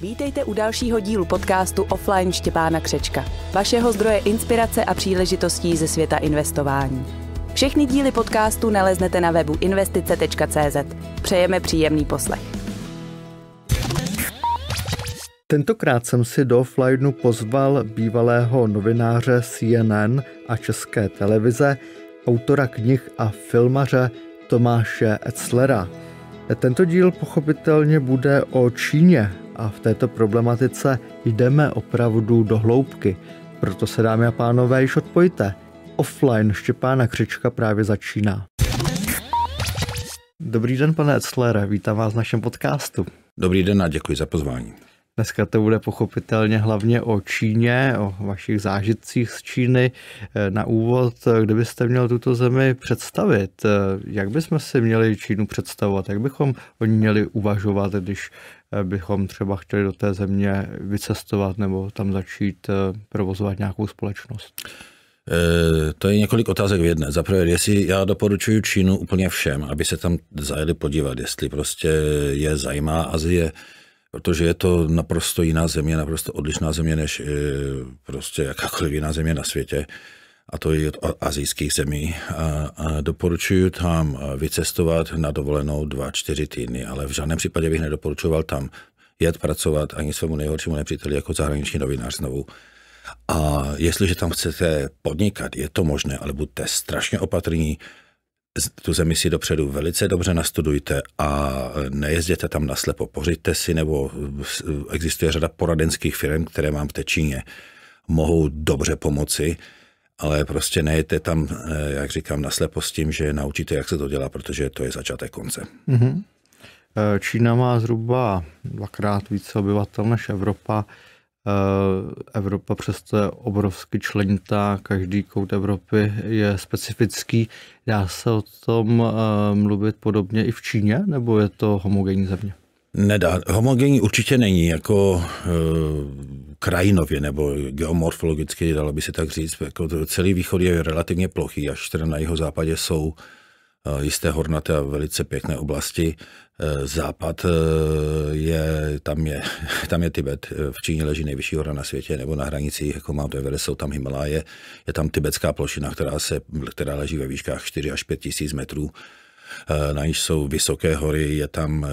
Vítejte u dalšího dílu podcastu Offline Štěpána Křečka, vašeho zdroje inspirace a příležitostí ze světa investování. Všechny díly podcastu naleznete na webu investice.cz. Přejeme příjemný poslech. Tentokrát jsem si do Offlineu pozval bývalého novináře CNN a České televize, autora knih a filmaře Tomáše Etzlera. Tento díl pochopitelně bude o Číně a v této problematice jdeme opravdu do hloubky. Proto se dámy a pánové již odpojte. Offline Štěpána Křička právě začíná. Dobrý den, pane Etzlere, vítám vás v našem podcastu. Dobrý den a děkuji za pozvání. Dneska to bude pochopitelně hlavně o Číně, o vašich zážitcích z Číny. Eh, na úvod, eh, kdybyste měl tuto zemi představit, eh, jak bychom si měli Čínu představovat, jak bychom o ní měli uvažovat, když bychom třeba chtěli do té země vycestovat nebo tam začít provozovat nějakou společnost? To je několik otázek v jedné. Za prvé, jestli já doporučuji Čínu úplně všem, aby se tam zajeli podívat, jestli prostě je zajímá Azie protože je to naprosto jiná země, naprosto odlišná země než eh, prostě jakákoliv jiná země na světě a to je od azijských zemí. A, a doporučuji tam eh, vycestovat na dovolenou dva čtyři týdny, ale v žádném případě bych nedoporučoval tam jet pracovat ani svému nejhoršímu nepříteli jako zahraniční novinář znovu. A jestliže tam chcete podnikat, je to možné, ale buďte strašně opatrní, tu zemi si dopředu velice dobře nastudujte a e, nejezděte tam naslepo. Pořiďte si, nebo e, e, existuje řada poradenských firm, které mám v Číně mohou dobře pomoci, ale prostě nejete tam, jak říkám, naslepo s tím, že naučíte, jak se to dělá, protože to je začátek konce. Mm-hmm. Čína má zhruba dvakrát více obyvatel než Evropa. Eh, Evropa přesto je obrovsky členitá, každý kout Evropy je specifický. Dá se o tom eh, mluvit podobně i v Číně, nebo je to homogenní země? Nedá. Homogenní určitě není, jako e, krajinově nebo geomorfologicky, dalo by se tak říct. Jako celý východ je relativně plochý, až teda na jeho západě jsou jisté hornaté a velice pěkné oblasti. Eh, západ eh, je, tam je, tam je Tibet, eh, v Číně leží nejvyšší hora na světě, nebo na hranicích, jako je Everest, jsou tam Himaláje, je tam tibetská plošina, která, se, která leží ve výškách 4 až 5 tisíc metrů, na níž jsou vysoké hory, je tam,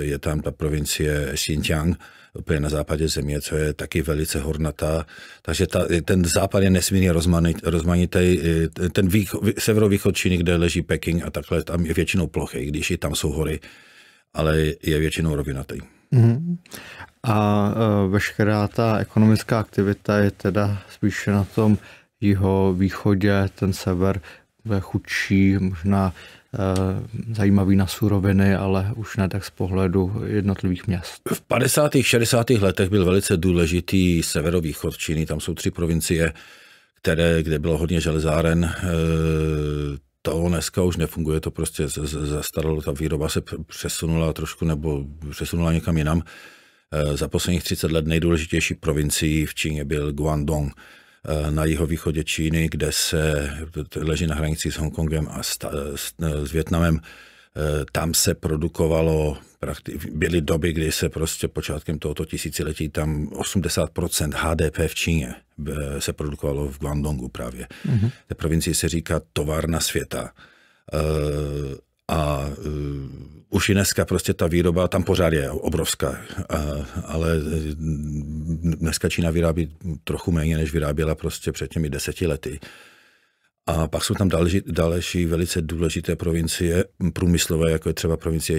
je tam ta provincie Xinjiang, úplně na západě země, co je taky velice hornatá. Takže ta, ten západ je nesmírně rozmanitý. Ten výcho, severovýchod Číny, kde leží Peking a takhle, tam je většinou ploché, když i tam jsou hory ale je většinou rovinatý. Mm-hmm. A e, veškerá ta ekonomická aktivita je teda spíše na tom jeho východě, ten sever je chudší, možná e, zajímavý na suroviny, ale už ne tak z pohledu jednotlivých měst. V 50. 60. letech byl velice důležitý severovýchod Číny, tam jsou tři provincie, které, kde bylo hodně železáren, e, to dneska už nefunguje, to prostě zastaralo, ta výroba se přesunula trošku nebo přesunula někam jinam. Eh, za posledních 30 let nejdůležitější provincií v Číně byl Guangdong eh, na jihovýchodě Číny, kde se eh, leží na hranici s Hongkongem a s Větnamem. Eh, tam se produkovalo, byly doby, kdy se prostě počátkem tohoto tisíciletí tam 80% HDP v Číně eh, se produkovalo v Guangdongu právě. Mm-hmm. Té provincii se říká továrna světa. Eh, a už i dneska prostě ta výroba tam pořád je obrovská, ale dneska Čína vyrábí trochu méně, než vyráběla prostě před těmi deseti lety. A pak jsou tam další, další velice důležité provincie, průmyslové, jako je třeba provincie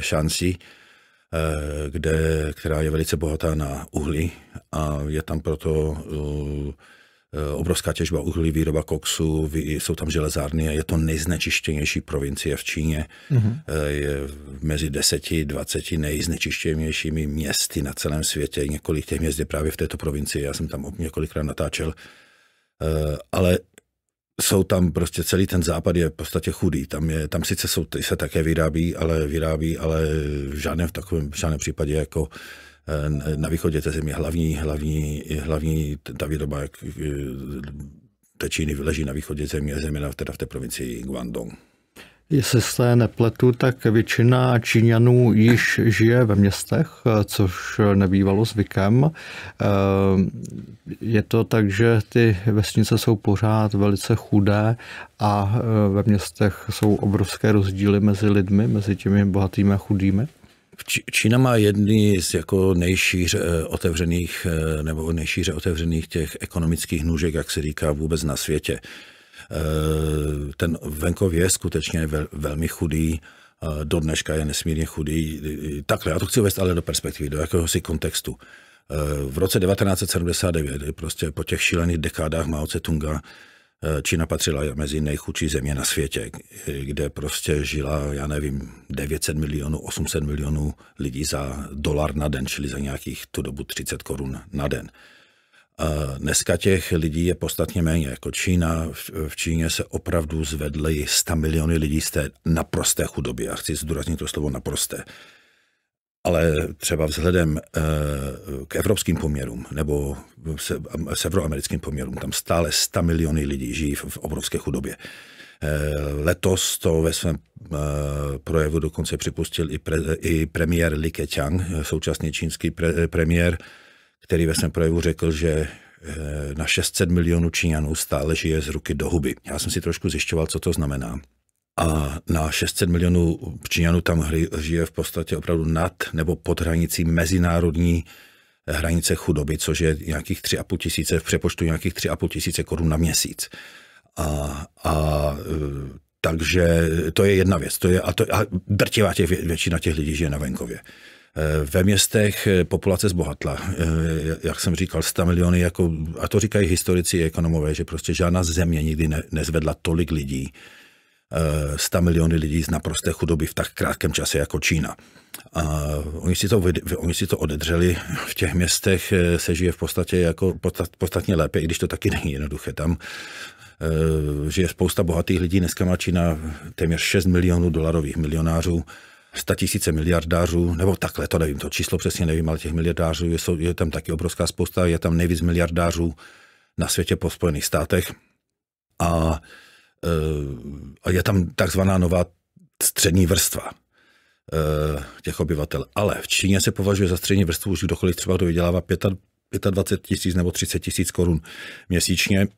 Šanci, eh, kde, která je velice bohatá na uhlí a je tam proto eh, obrovská těžba uhlí, výroba koksu, jsou tam železárny a je to nejznečištěnější provincie v Číně. Mm-hmm. Je mezi 10 20 nejznečištěnějšími městy na celém světě. Několik těch měst je právě v této provincii, já jsem tam několikrát natáčel. Ale jsou tam prostě celý ten západ je v podstatě chudý. Tam, je, tam sice jsou, se také vyrábí, ale vyrábí, ale v žádném v takovém v žádném případě jako eh, na východě té země hlavní, hlavní, hlavní ta výroba jak, eh, tečíny leží na východě země, země teda v té provincii Guangdong. Jestli se nepletu, tak většina Číňanů již žije ve městech, což nebývalo zvykem. Eh, je to tak, že ty vesnice jsou pořád velice chudé a eh, ve městech jsou obrovské rozdíly mezi lidmi, mezi těmi bohatými a chudými. Čína má jedny z jako nejšíř eh, otevřených nebo nejšíře otevřených těch ekonomických nůžek, jak se říká vůbec na světě. Eh, ten venkov je skutečně velmi chudý, do dneška je nesmírně chudý. Takhle, já to chci uvést ale do perspektivy, do jakéhosi kontextu. Eh, v roce 1979, prostě po těch šílených dekádách Mao Tse-tunga, eh, Čína patřila mezi nejchudší země na světě, kde prostě žila, já nevím, 900 milionů, 800 milionů lidí za dolar na den, čili za nějakých tu dobu 30 korun na den. Dneska těch lidí je podstatně méně. Jako Čína, v Číně se opravdu zvedly 100 miliony lidí z té naprosté chudoby. A chci zdůraznit to slovo naprosté. Ale třeba vzhledem eh, k evropským poměrům nebo eh, severoamerickým poměrům, tam stále 100 miliony lidí žijí v obrovské chudobě. Eh, letos to ve svém projevu dokonce připustil i, pre, i premiér Li Keqiang, současný čínský pre, premiér, který ve svém projevu řekl, že eh, na 600 milionů Číňanů stále žije z ruky do huby. Já jsem si trošku zjišťoval, co to znamená. A na 600 milionů Číňanů tam žije v podstatě opravdu nad nebo pod hranicí mezinárodní eh, hranice chudoby, což je nějakých 3,5 tisíce, v přepočtu nějakých 3,5 tisíce korun na měsíc. A, a eh, takže to je jedna věc. To je, a, to, a drtivá těch, většina těch lidí žije na venkově. Eh, ve městech eh, populace zbohatla. Eh, jak jsem říkal, 100 miliony, jako, a to říkají historici i ekonomové, že prostě žádná země nikdy ne, nezvedla tolik lidí, 100 miliony lidí z naprosté chudoby v tak krátkém čase jako Čína. A oni si, to, oni si to odedřeli, v těch městech se žije v podstatě jako podstat, podstatně lépe, i když to taky není jednoduché. Tam že je spousta bohatých lidí, dneska má Čína téměř 6 milionů dolarových milionářů, tisíce miliardářů, nebo takhle, to nevím, to číslo přesně nevím, ale těch miliardářů je, je tam taky obrovská spousta, je tam nejvíc miliardářů na světě po Spojených státech a, e, a je tam takzvaná nová střední vrstva e, těch obyvatel. Ale v Číně se považuje za střední vrstvu už kdokoliv třeba, kdo vydělává 25 tisíc nebo 30 tisíc korun měsíčně,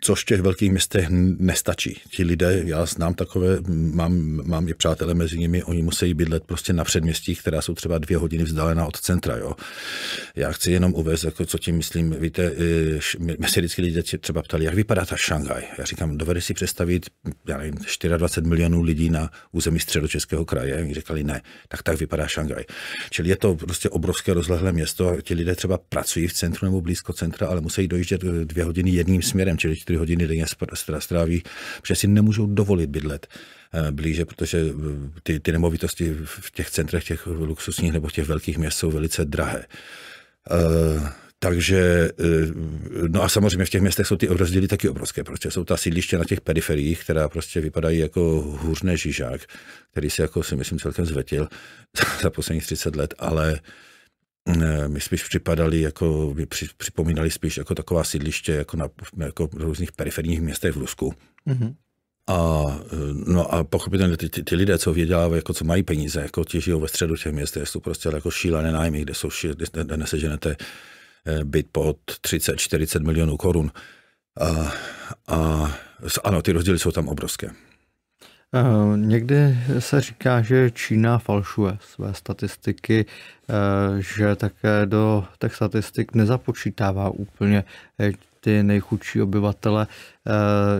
což v těch velkých městech nestačí. Ti lidé, já znám takové, mám, mám i přátelé mezi nimi, oni musí bydlet prostě na předměstích, která jsou třeba dvě hodiny vzdálená od centra. Jo. Já chci jenom uvést, jako, co tím myslím. Víte, e, my se vždycky lidé třeba ptali, jak vypadá ta Šanghaj. Já říkám, dovede si představit, já nevím, 24 milionů lidí na území středočeského kraje. Oni říkali, ne, tak tak vypadá Šanghaj. Čili je to prostě obrovské rozlehlé město. Ti lidé třeba pracují v centru nebo blízko centra, ale musí dojíždět e, dvě hodiny jedním směrem, čili 4 hodiny denně stráví, protože si nemůžou dovolit bydlet eh, blíže, protože eh, ty, ty nemovitosti v těch centrech, těch luxusních nebo v těch velkých měst jsou velice drahé. Eh, takže, no a samozřejmě v těch městech jsou ty rozdíly taky obrovské. Prostě jsou ta sídliště na těch periferiích, která prostě vypadají jako hůř než Žižák, který se jako si myslím celkem zvetil za posledních 30 let, ale my spíš připadali jako, by při, připomínali spíš jako taková sídliště jako na jako v různých periferních městech v Rusku. Mm-hmm. A, no a pochopitelně ty, ty, ty lidé, co vydělávají, jako co mají peníze, jako ti žijou ve středu těch měst, jsou prostě jako šílené nájmy, kde, jsou, neseženete eh, byt pod 30-40 milionů korun. A, a ano, ty rozdíly jsou tam obrovské. Eh, někdy se říká, že Čína falšuje své statistiky, eh, že také do těch statistik nezapočítává úplně eh, ty nejchudší obyvatele.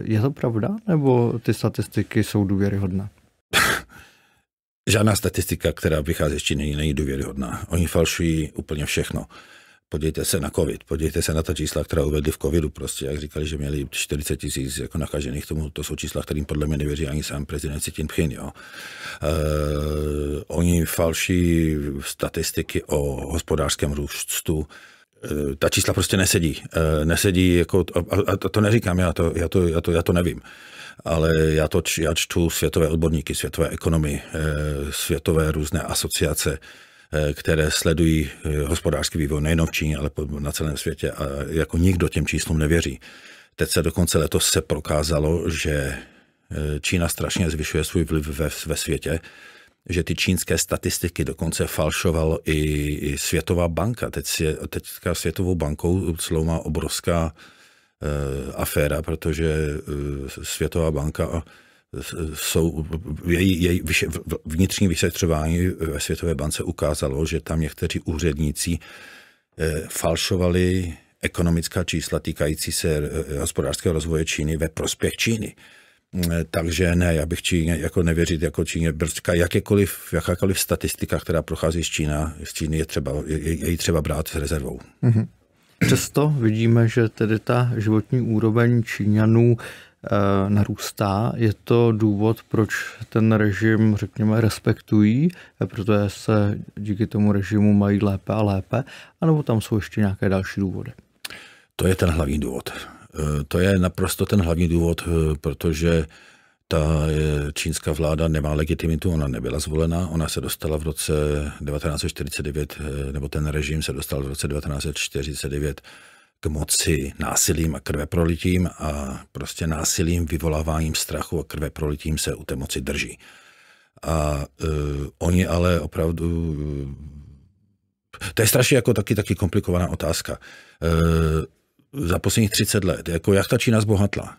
Je to pravda, nebo ty statistiky jsou důvěryhodné? Žádná statistika, která vychází z Číny, není důvěryhodná. Oni falšují úplně všechno podívejte se na covid, podívejte se na ta čísla, která uvedli v covidu prostě, jak říkali, že měli 40 tisíc jako nakažených, tomu, to jsou čísla, kterým podle mě nevěří ani sám prezident Xi Jinping, jo. E, oni falší statistiky o hospodářském růstu, eh, ta čísla prostě nesedí. Eh, nesedí, jako, a, to neříkám já, to, já, to, já, to, já to nevím ale já, to, já čtu světové odborníky, světové ekonomii, světové různé asociace, Eh, které sledují eh, hospodářský vývoj nejen v Číně, ale na celém světě a jako nikdo těm číslům nevěří. Teď se dokonce letos se prokázalo, že eh, Čína strašně zvyšuje svůj vliv ve, ve světě, že ty čínské statistiky dokonce falšovalo i, i Světová banka. Teď je, teďka Světovou bankou celou má obrovská e, aféra, protože e, Světová banka jsou, její, jej vnitřní vyšetřování ve Světové bance ukázalo, že tam někteří úředníci eh, falšovali ekonomická čísla týkající se eh, hospodářského rozvoje Číny ve prospěch Číny. Eh, takže ne, já bych Číně, jako nevěřit jako Číně, brzka jakékoliv, jakákoliv statistika, která prochází z, Čína, z Číny, je třeba, je, je třeba brát s rezervou. Mm-hmm. Přesto vidíme, že tedy ta životní úroveň Číňanů Eh, narůstá. Je to důvod, proč ten režim, řekněme, respektují, eh, protože se díky tomu režimu mají lépe a lépe, anebo tam jsou ještě nějaké další důvody? To je ten hlavní důvod. Eh, to je naprosto ten hlavní důvod, protože ta čínská vláda nemá legitimitu, ona nebyla zvolena, ona se dostala v roce 1949, nebo ten režim se dostal v roce 1949 k moci násilím a krveprolitím a prostě násilím, vyvoláváním strachu a krveprolitím se u té moci drží. A uh, oni ale opravdu... Uh, to je strašně jako taky, taky komplikovaná otázka. Uh, za posledních 30 let, jako jak ta Čína zbohatla?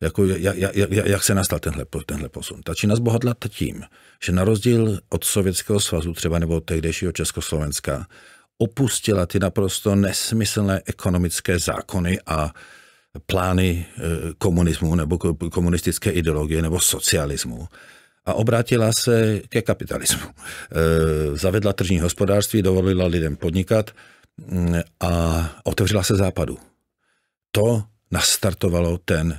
Jako, jak, jak, jak, se nastal tenhle, tenhle posun? Ta Čína zbohatla tím, že na rozdíl od Sovětského svazu třeba nebo tehdejšího Československa, opustila ty naprosto nesmyslné ekonomické zákony a plány eh, komunismu nebo komunistické ideologie nebo socialismu a obrátila se ke kapitalismu. Eh, zavedla tržní hospodářství, dovolila lidem podnikat mm, a otevřela se západu. To nastartovalo ten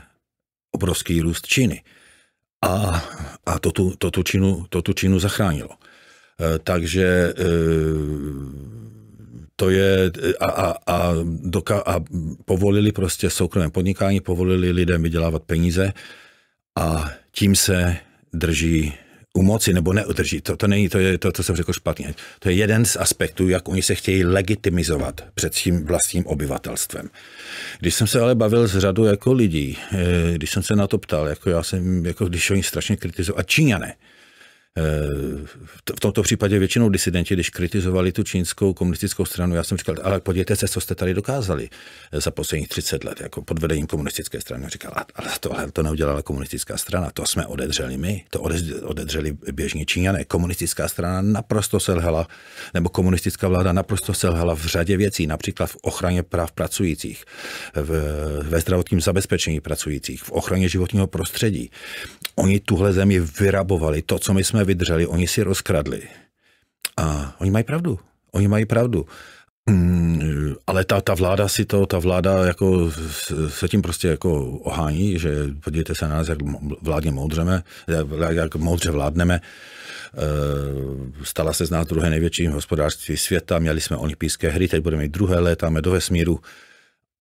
obrovský růst Číny. A, a to, tu, to, tu Čínu, to tu Čínu zachránilo. Eh, takže to je a, a, a, doka, a povolili prostě soukromé podnikání, povolili lidem vydělávat peníze a tím se drží u moci nebo neudrží. To, to není, to je to, co jsem řekl špatně. To je jeden z aspektů, jak oni se chtějí legitimizovat před tím vlastním obyvatelstvem. Když jsem se ale bavil s řadou jako lidí, eh, když jsem se na to ptal, jako já jsem, jako když oni strašně kritizují, a Číňané, Eh, v tomto případě většinou disidenti, když kritizovali tu čínskou komunistickou stranu, já jsem říkal, ale podívejte se, co jste tady dokázali eh, za posledních 30 let, jako pod vedením komunistické strany. Říkal, ale tohle to neudělala komunistická strana, to jsme odedřeli my, to odedřeli běžní Číňané. Komunistická strana naprosto selhala, nebo komunistická vláda naprosto selhala v řadě věcí, například v ochraně práv pracujících, v, ve zdravotním zabezpečení pracujících, v ochraně životního prostředí. Oni tuhle zemi vyrabovali, to, co my jsme nevydrželi, oni si rozkradli. A oni mají pravdu. Oni mají pravdu. Mm, ale ta, ta vláda si to, ta vláda jako se tím prostě jako ohání, že podívejte se na nás, jak vládně moudřeme, jak moudře vládneme. Eh, stala se z nás druhé největší hospodářství světa, měli jsme olympijské hry, teď budeme mít druhé, létáme do vesmíru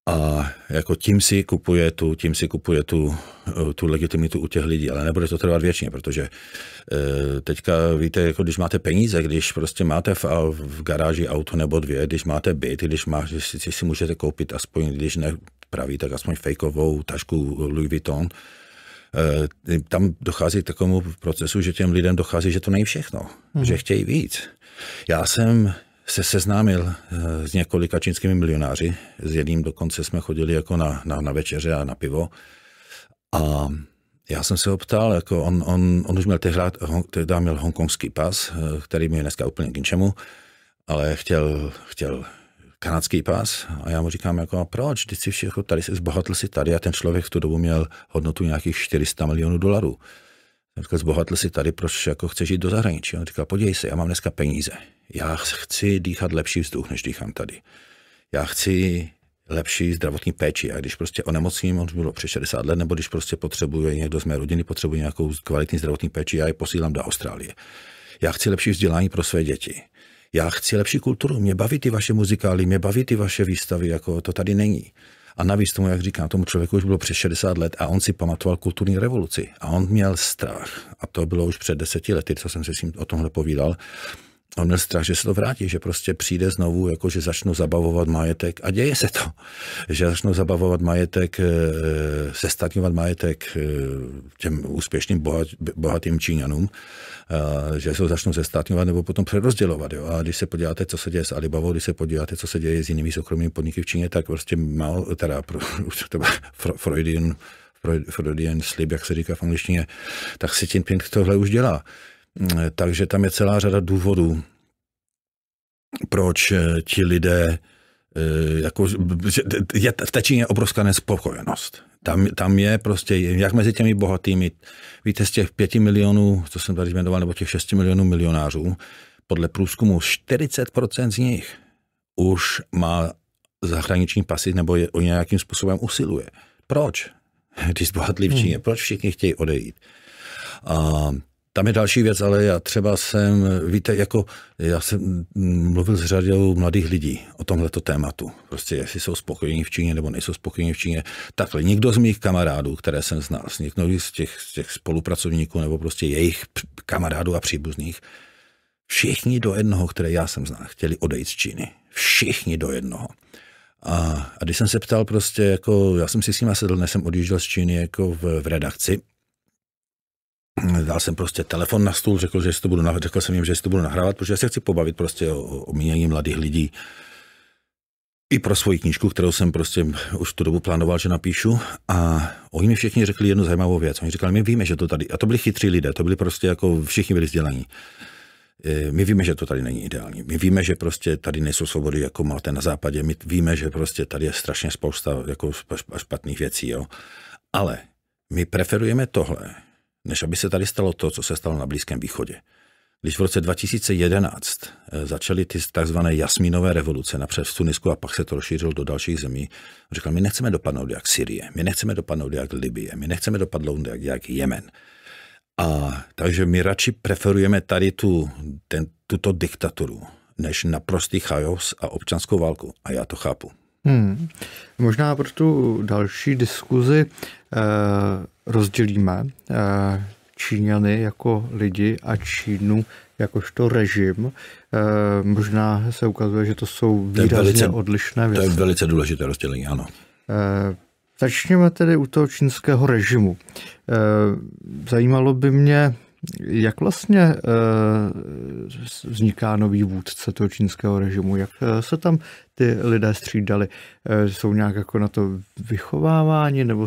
a jako tím si kupuje tu, tím si kupuje tu, eh, tu legitimitu u těch lidí, ale nebude to trvat věčně, protože eh, teďka víte, jako když máte peníze, když prostě máte v, v garáži auto nebo dvě, když máte byt, když, má, když si, si můžete koupit aspoň, když ne pravý, tak aspoň fejkovou tašku Louis Vuitton, eh, tam dochází k takovému procesu, že těm lidem dochází, že to není všechno, hmm. že chtějí víc. Já jsem se seznámil eh, s několika čínskými milionáři. S jedním dokonce jsme chodili jako na, na, na večeře a na pivo. A já jsem se ho ptal, jako on, on, on už měl tehdy, tehdy měl hongkongský pas, eh, který mi je dneska úplně k ničemu, ale chtěl, chtěl kanadský pas a já mu říkám, jako, a proč, ty jsi všechno tady jsi zbohatl si tady a ten člověk v tu dobu měl hodnotu nějakých 400 milionů dolarů. Říkal, zbohatl si tady, proč jako chceš jít do zahraničí? On říkal, podívej se, já mám dneska peníze. Já chci dýchat lepší vzduch, než dýchám tady. Já chci lepší zdravotní péči. A když prostě onemocním, on bylo přes 60 let, nebo když prostě potřebuje někdo z mé rodiny, potřebuje nějakou kvalitní zdravotní péči, já je posílám do Austrálie. Já chci lepší vzdělání pro své děti. Já chci lepší kulturu. Mě baví ty vaše muzikály, mě baví ty vaše výstavy, jako to tady není. A navíc tomu, jak říkám, tomu člověku už bylo přes 60 let a on si pamatoval kulturní revoluci. A on měl strach. A to bylo už před deseti lety, co jsem si s ním o tomhle povídal On měl strach, že se to vrátí, že prostě přijde znovu, jako že začnu zabavovat majetek. A děje se to, že začnu zabavovat majetek, eh, sestatňovat majetek eh, těm úspěšným bohat, bohatým Číňanům, že se ho začnu sestatňovat nebo potom přerozdělovat. Jo. A když se podíváte, co se děje s Alibavou, když se podíváte, co se děje s jinými soukromými podniky v Číně, tak prostě málo, teda už to byl Freudian, Freudian slib, jak se říká v angličtině, tak si tím tohle už dělá takže tam je celá řada důvodů, proč eh, ti lidé eh, jako, je, v Tečině je obrovská nespokojenost. Tam, tam je prostě, jak mezi těmi bohatými, víte, z těch pěti milionů, co jsem tady jmenoval, nebo těch šesti milionů milionářů, podle průzkumu 40% z nich už má zahraniční pasy nebo je o nějakým způsobem usiluje. Proč? Když zbohatli v Číně, proč všichni chtějí odejít? A tam je další věc, ale já třeba jsem, víte, jako já jsem mluvil s řadou mladých lidí o tomhleto tématu. Prostě jestli jsou spokojení v Číně nebo nejsou spokojení v Číně. Takhle, nikdo z mých kamarádů, které jsem znal, někdo z těch, z těch spolupracovníků nebo prostě jejich kamarádů a příbuzných, všichni do jednoho, které já jsem znal, chtěli odejít z Číny. Všichni do jednoho. A, a když jsem se ptal prostě, jako, já jsem si s nima sedl, než jsem odjížděl z Číny jako v, v redakci, dal jsem prostě telefon na stůl, řekl, že to budu, nahrávat, řekl jsem jim, že si to budu nahrávat, protože já se chci pobavit prostě o, o mínění mladých lidí. I pro svoji knížku, kterou jsem prostě už tu dobu plánoval, že napíšu. A oni mi všichni řekli jednu zajímavou věc. Oni říkali, my víme, že to tady, a to byli chytří lidé, to byli prostě jako všichni byli vzdělaní. E, my víme, že to tady není ideální. My víme, že prostě tady nejsou svobody, jako máte na západě. My víme, že prostě tady je strašně spousta jako špatných věcí, jo. Ale my preferujeme tohle, než aby se tady stalo to, co se stalo na Blízkém východě. Když v roce 2011 eh, začaly ty tzv. jasmínové revoluce napřed v Tunisku a pak se to rozšířilo do dalších zemí, říkal, my nechceme dopadnout jak Syrie, my nechceme dopadnout jak Libie, my nechceme dopadnout jak, jak Jemen. A takže my radši preferujeme tady tu, ten, tuto diktaturu, než naprostý chaos a občanskou válku. A já to chápu. Hmm. Možná pro tu další diskuzi eh, rozdělíme eh, Číňany jako lidi a Čínu jakožto režim. Eh, možná se ukazuje, že to jsou výrazně to velice, odlišné věci. To je velice důležité rozdělení, ano. Eh, začněme tedy u toho čínského režimu. Zajímalo by mě, jak vlastně eh, vzniká nový vůdce toho čínského režimu? Jak eh, se tam ty lidé střídali? Eh, jsou nějak jako na to vychováváni nebo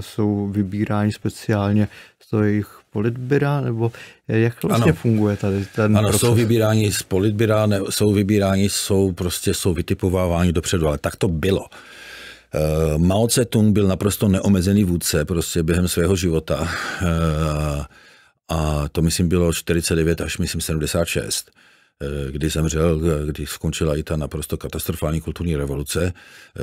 jsou vybíráni speciálně z toho jejich politbira? Nebo jak vlastně ano. funguje tady ten Ano, proces? jsou vybíráni z politbira, ne, jsou vybíráni, jsou prostě jsou vytipováváni dopředu, ale tak to bylo. Mao Tse-tung byl naprosto neomezený vůdce prostě během svého života a to myslím bylo 49 až myslím 76 eh, kdy zemřel, eh, kdy skončila i ta naprosto katastrofální kulturní revoluce. Eh,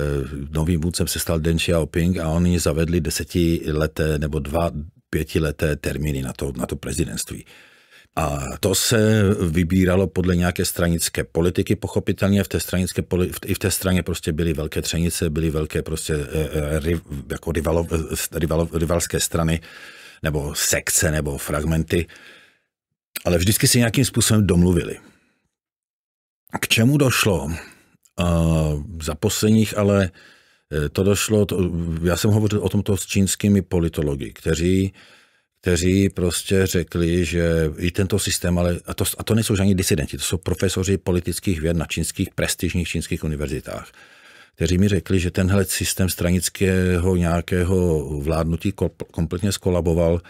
novým vůdcem se stal Deng Xiaoping a oni zavedli desetileté nebo dva pětileté termíny na to, na to prezidentství. A to se vybíralo podle nějaké stranické politiky, pochopitelně v té stranické, i v té straně prostě byly velké třenice, byly velké prostě jako rivalo, rivalo, rivalské strany, nebo sekce, nebo fragmenty, ale vždycky se nějakým způsobem domluvili. K čemu došlo? Uh, za posledních, ale eh, to došlo, to, já jsem hovořil o tomto s čínskými politologi, kteří, kteří prostě řekli, že i tento systém, ale a to, a to nejsou žádní disidenti, to jsou profesoři politických věd na čínských prestižních čínských univerzitách kteří mi řekli, že tenhle systém stranického nějakého vládnutí kompletně skolaboval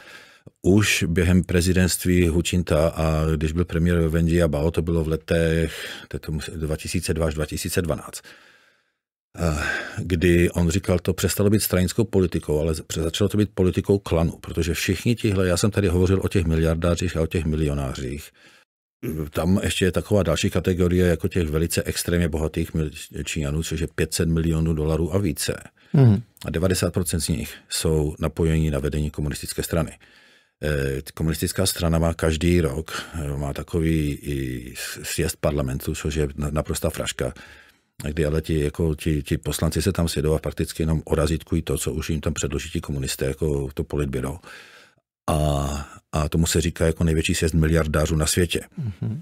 už během prezidentství Hučinta a když byl premiér Vendi a Bao, to bylo v letech 2002 až 2012 eh, kdy on říkal, to přestalo být stranickou politikou, ale začalo to být politikou klanu, protože všichni tihle, já jsem tady hovořil o těch miliardářích a o těch milionářích, tam ještě je taková další kategorie jako těch velice extrémně bohatých Číňanů, což je 500 milionů dolarů a více. Mm. A 90% z nich jsou napojení na vedení komunistické strany. Eh, komunistická strana má každý rok, eh, má takový sjezd parlamentu, což je naprostá fraška, kdy ale ti, jako, ti, ti poslanci se tam sjedou a prakticky jenom orazitkují to, co už jim tam předloží ti komunisté, jako to politbyro a, a tomu se říká jako největší sjezd miliardářů na světě. Mm-hmm.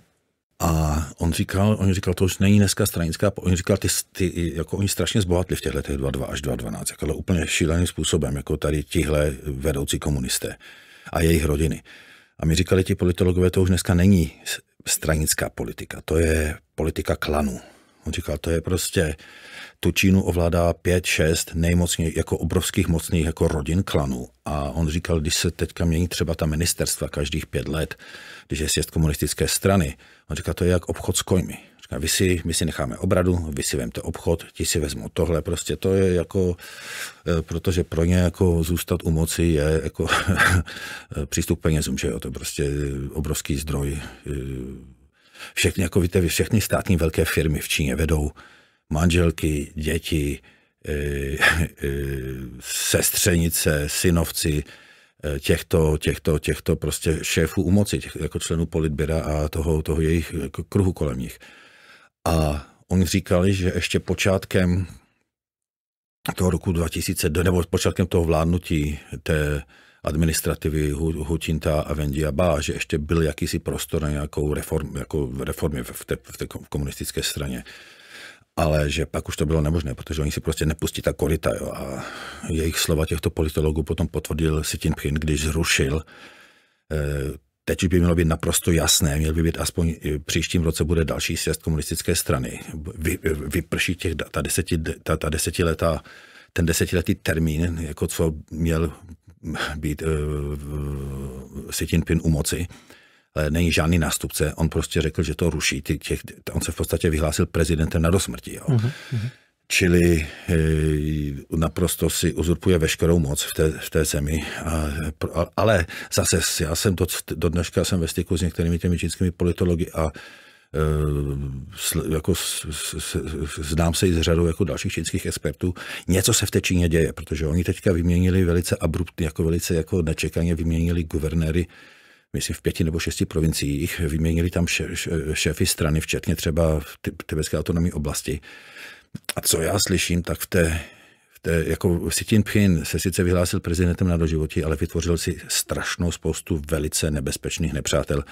A on říkal, on říkal, to už není dneska stranická, on říkal, ty, ty jako oni strašně zbohatli v těchto těch 22 až 2012, jako úplně šíleným způsobem, jako tady tihle vedoucí komunisté a jejich rodiny. A mi říkali ti politologové, to už dneska není stranická politika, to je politika klanu. On říkal, to je prostě tu Čínu ovládá pět, šest nejmocnějších, jako obrovských mocných jako rodin klanů. A on říkal, když se teďka mění třeba ta ministerstva každých pět let, když je sjezd komunistické strany, on říkal, to je jak obchod s kojmi. Říká, vy si, my si necháme obradu, vy si vemte obchod, ti si vezmu tohle. Prostě to je jako, e, protože pro ně jako zůstat u moci je jako přístup penězům, že jo, to je prostě obrovský zdroj. E, všechny, jako víte, všechny státní velké firmy v Číně vedou manželky, děti, e, e, sestřenice, synovci e, těchto, těchto, těchto prostě šéfů u moci, těch, jako členů politběra a toho, toho jejich jako kruhu kolem nich. A oni říkali, že ještě počátkem toho roku 2000, nebo počátkem toho vládnutí té administrativy Hutinta a bá, že ještě byl jakýsi prostor na nějakou reform, jako reformy v té, v té komunistické straně ale že pak už to bylo nemožné, protože oni si prostě nepustí ta korita. Jo? A jejich slova těchto politologů potom potvrdil Xi Jinping, když zrušil. Eh, teď by mělo být naprosto jasné, měl by být aspoň eh, příštím roce bude další sjezd komunistické strany. Vy, eh, vyprší těch, ta, deseti, ta, ta desetiletá, ten desetiletý termín, jako co měl být uh, Sitin Jinping u moci Eh, není žádný nástupce, on prostě řekl, že to ruší. Ty, těch, on se v podstatě vyhlásil prezidentem na dosmrti. Jo. Uh-huh. Čili eh, naprosto si uzurpuje veškerou moc v té, v té zemi. A, ale zase já jsem do, do dneška jsem ve styku s některými těmi čínskými politologi a eh, jako znám se i z řadou jako dalších čínských expertů, něco se v té Číně děje, protože oni teďka vyměnili velice abruptně, jako velice jako nečekaně vyměnili guvernéry myslím, v pěti nebo šesti provinciích, vyměnili tam šéfy strany, včetně třeba tibetské autonomní oblasti. A co já slyším, tak v té, v té jako Xi Jinping se sice vyhlásil prezidentem na doživotí, ale vytvořil si strašnou spoustu velice nebezpečných nepřátel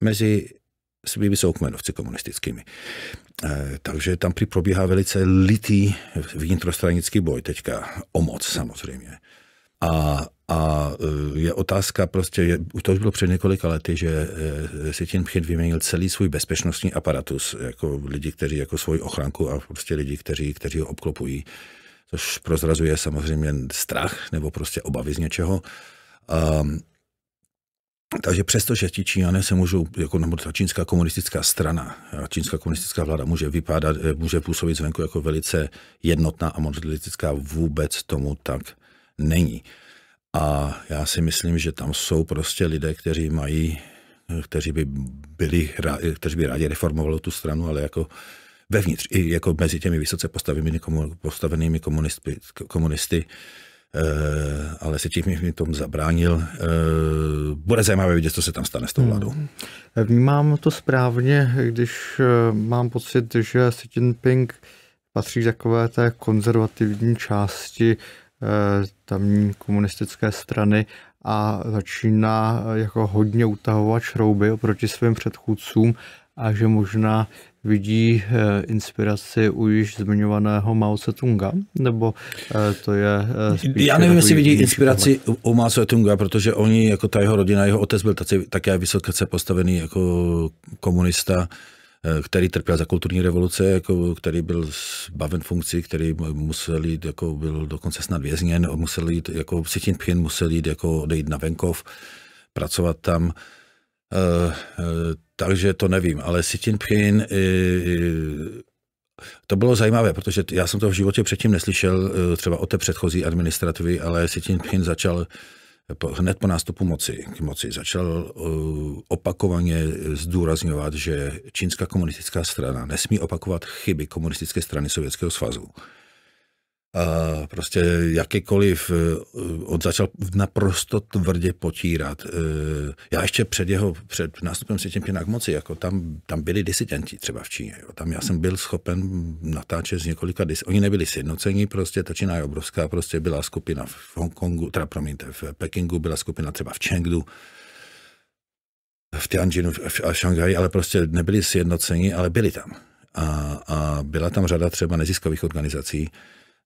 mezi svými soukmenovci komunistickými. E, takže tam probíhá velice litý vnitrostranický boj teďka o moc samozřejmě. A a e, je otázka prostě, je, už to už bylo před několika lety, že si tím Pchin vyměnil celý svůj bezpečnostní aparatus, jako lidi, kteří jako svoji ochranku a prostě lidi, kteří, kteří ho obklopují, což prozrazuje samozřejmě strach nebo prostě obavy z něčeho. Um, takže přesto, že ti Číňané se můžou, jako nebo ta čínská komunistická strana, čínská komunistická vláda může vypadat, e, může působit zvenku jako velice jednotná a monolitická, vůbec tomu tak není. A já si myslím, že tam jsou prostě lidé, kteří mají, kteří by byli, kteří by rádi reformovali tu stranu, ale jako vevnitř, i jako mezi těmi vysoce postavenými, postavenými komunisty, komunisty Uh, ale se tím mi tom zabránil. Uh, bude zajímavé vidět, co se tam stane s tou hmm. vládou. Hmm. Vnímám to správně, když eh, mám pocit, že Xi Jinping patří takové té konzervativní části Eh, tamní komunistické strany a začíná eh, jako hodně utahovat šrouby oproti svým předchůdcům a že možná vidí eh, inspiraci u již zmiňovaného Mao Tse-tunga, nebo to je... Já nevím, jestli vidí inspiraci u Mao Tse-tunga, protože oni, jako ta jeho rodina, jeho otec byl taky, také vysoce postavený jako komunista, Eh, který trpěl za kulturní revoluce, jako, který byl zbaven funkcí, který musel jít, jako byl dokonce snad vězněn, musel jít, jako Sitin Pchin musel jít, jako odejít na venkov, pracovat tam. E, e, takže to nevím, ale Sitin Pchin e, to bylo zajímavé, protože já jsem to v životě předtím neslyšel, třeba o té předchozí administrativy, ale Sitin Jinping začal po, hned po nástupu moci, k moci začal uh, opakovaně zdůrazňovat, že čínská komunistická strana nesmí opakovat chyby komunistické strany Sovětského svazu prostě jakýkoliv eh, od začal naprosto tvrdě potírat. Eh, já ještě před jeho, před nástupem si těm k moci, jako tam, tam byli disidenti třeba v Číně. Jo. Tam já jsem byl schopen natáčet z několika dis. Oni nebyli sjednocení, prostě ta Čína je obrovská, prostě byla skupina v Hongkongu, teda promiňte, v Pekingu byla skupina třeba v Chengdu, v Tianjinu a Šanghaji, ale prostě nebyli sjednoceni, ale byli tam. A, a byla tam řada třeba neziskových organizací,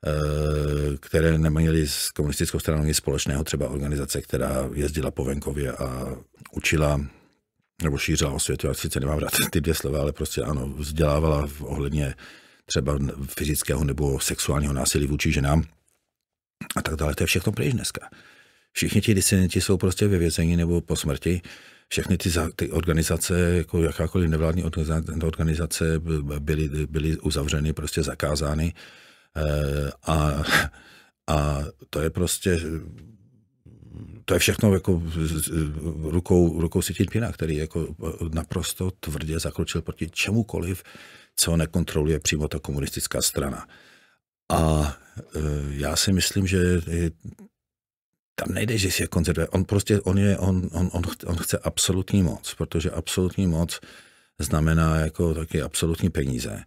Eh, které nemají s komunistickou stranou nic společného, třeba organizace, která jezdila po venkově a učila nebo šířila osvětu, já sice nemám rád ty dvě slova, ale prostě ano, vzdělávala v ohledně třeba fyzického nebo sexuálního násilí vůči ženám a tak dále. To je všechno pryč dneska. Všichni ti disidenti jsou prostě ve vězení nebo po smrti. Všechny ty, ty organizace, jako jakákoliv nevládní organizace, byly, byly uzavřeny, prostě zakázány. Eh, a, a to je prostě to je všechno jako rukou, rukou si Pina, který jako naprosto tvrdě zakročil proti čemukoliv, co nekontroluje přímo ta komunistická strana. A eh, já si myslím, že tam nejde, že si je konzervuje. On prostě, on, je, on, on, on, on chce absolutní moc, protože absolutní moc znamená jako taky absolutní peníze.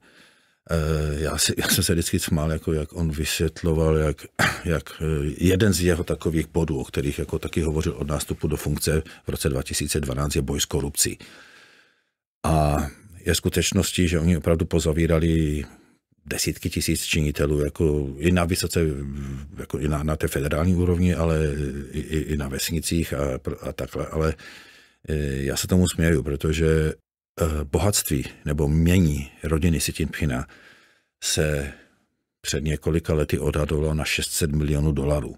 Eh, já, si, já jsem se vždycky smál, jako jak on vysvětloval, jak, jak eh, jeden z jeho takových bodů, o kterých jako taky hovořil od nástupu do funkce v roce 2012, je boj s korupcí. A je skutečností, že oni opravdu pozavírali desítky tisíc činitelů, jako i na vysoce, jako i na, na té federální úrovni, ale i, i, i na vesnicích a, a takhle. Ale eh, já se tomu směju, protože Eh, bohatství nebo mění rodiny Sitinpchina se před několika lety odhadovalo na 600 milionů dolarů.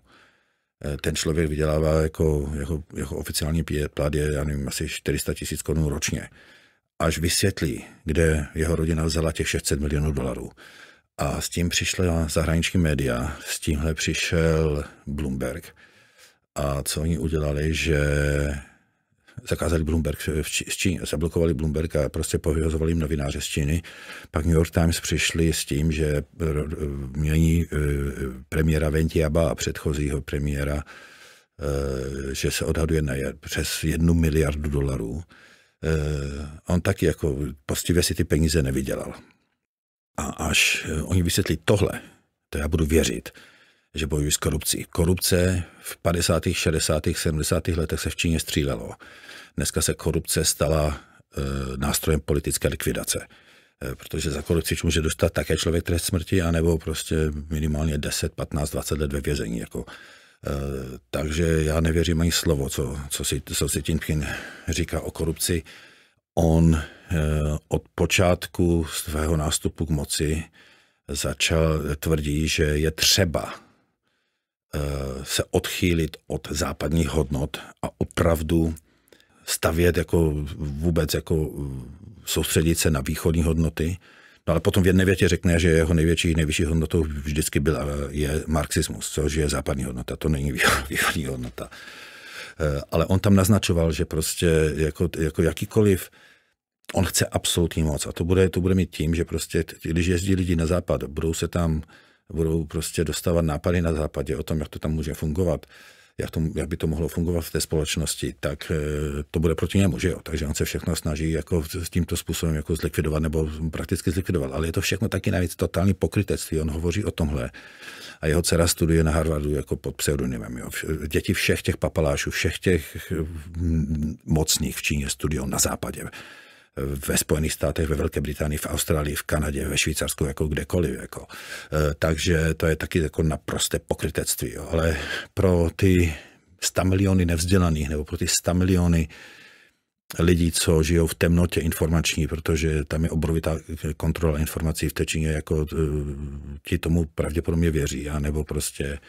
Eh, ten člověk vydělává jako, jako, jako oficiální plat je, já nevím, asi 400 tisíc korun ročně. Až vysvětlí, kde jeho rodina vzala těch 600 milionů dolarů. A s tím přišla zahraniční média, s tímhle přišel Bloomberg. A co oni udělali, že zakázali Bloomberg v Číně, zablokovali Bloomberg a prostě povyhozovali jim novináře z Číny. Pak New York Times přišli s tím, že mění e, premiéra Ventiaba a předchozího premiéra, e, že se odhaduje na přes jednu miliardu dolarů. E, on taky jako postivě si ty peníze nevydělal. A až oni vysvětlí tohle, to já budu věřit, že bojují s korupcí. Korupce v 50., 60., 70. letech se v Číně střílelo. Dneska se korupce stala eh, nástrojem politické likvidace. Eh, protože za korupci může dostat také člověk trest smrti, anebo prostě minimálně 10, 15, 20 let ve vězení. Jako. Eh, takže já nevěřím ani slovo, co, co si, co si Tinpin říká o korupci. On od počátku svého nástupu k moci začal tvrdí, že je třeba se odchýlit od západních hodnot a opravdu stavět jako vůbec jako uh, soustředit se na východní hodnoty, No ale potom v jedné větě řekne, že jeho největší, nejvyšší hodnotou vždycky byla, uh, je marxismus, což je západní hodnota, to není východní hodnota. Uh, ale on tam naznačoval, že prostě jako, jako jakýkoliv, on chce absolutní moc a to bude, to bude mít tím, že prostě, když jezdí lidi na západ, budou se tam, budou prostě dostávat nápady na západě o tom, jak to tam může fungovat, jak, to, jak by to mohlo fungovat v té společnosti, tak eh, to bude proti němu, že jo? Takže on se všechno snaží jako s tímto způsobem jako zlikvidovat nebo prakticky zlikvidovat. Ale je to všechno taky navíc totální pokrytectví. On hovoří o tomhle. A jeho dcera studuje na Harvardu jako pod pseudonymem. Jo? Děti všech těch papalášů, všech těch hm, mocných v Číně studují na západě ve Spojených státech, ve Velké Británii, v Austrálii, v Kanadě, ve Švýcarsku, jako kdekoliv. Jako. E, takže to je taky jako naprosté pokrytectví. Jo. Ale pro ty 100 miliony nevzdělaných nebo pro ty 100 miliony lidí, co žijou v temnotě informační, protože tam je obrovitá kontrola informací v Tečině, jako e, ti tomu pravděpodobně věří, a nebo prostě e,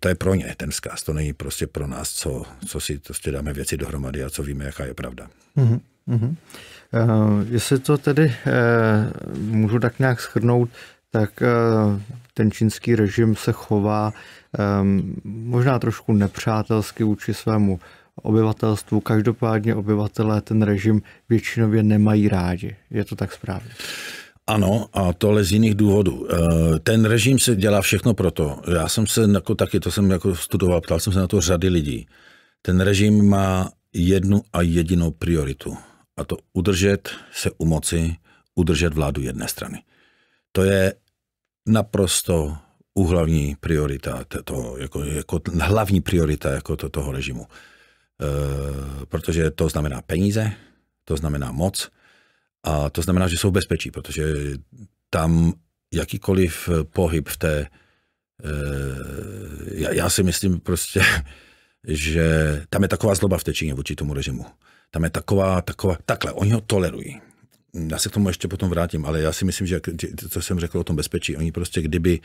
to je pro ně ten vzkaz, to není prostě pro nás, co, co si prostě dáme věci dohromady a co víme, jaká je pravda. Mm-hmm. Mm-hmm. Uh, jestli to tedy uh, můžu tak nějak schrnout, tak uh, ten čínský režim se chová um, možná trošku nepřátelsky vůči svému obyvatelstvu. Každopádně obyvatelé ten režim většinově nemají rádi. Je to tak správně? Ano, a tohle z jiných důvodů. Ten režim se dělá všechno proto. Já jsem se jako taky, to jsem jako studoval, ptal jsem se na to řady lidí. Ten režim má jednu a jedinou prioritu – a to udržet se u moci, udržet vládu jedné strany. To je naprosto úhlavní priorita, to, jako, jako hlavní priorita jako to, toho režimu. E, protože to znamená peníze, to znamená moc a to znamená, že jsou v bezpečí, protože tam jakýkoliv pohyb v té, e, já, já si myslím prostě, že tam je taková zloba v Číně vůči tomu režimu tam je taková, taková, takhle, oni ho tolerují. Já se k tomu ještě potom vrátím, ale já si myslím, že co jsem řekl o tom bezpečí, oni prostě kdyby,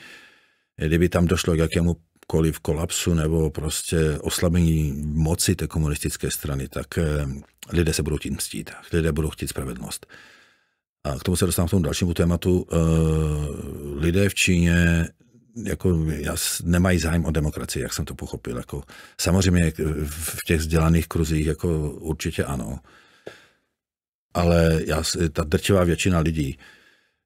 kdyby tam došlo k jakémukoliv kolapsu nebo prostě oslabení moci té komunistické strany, tak eh, lidé se budou tím mstít, lidé budou chtít spravedlnost. A k tomu se dostávám k tomu dalšímu tématu. Eh, lidé v Číně jako nemají zájem o demokracii, jak jsem to pochopil. Jako, samozřejmě v těch vzdělaných kruzích jako určitě ano, ale já, ta drtivá většina lidí,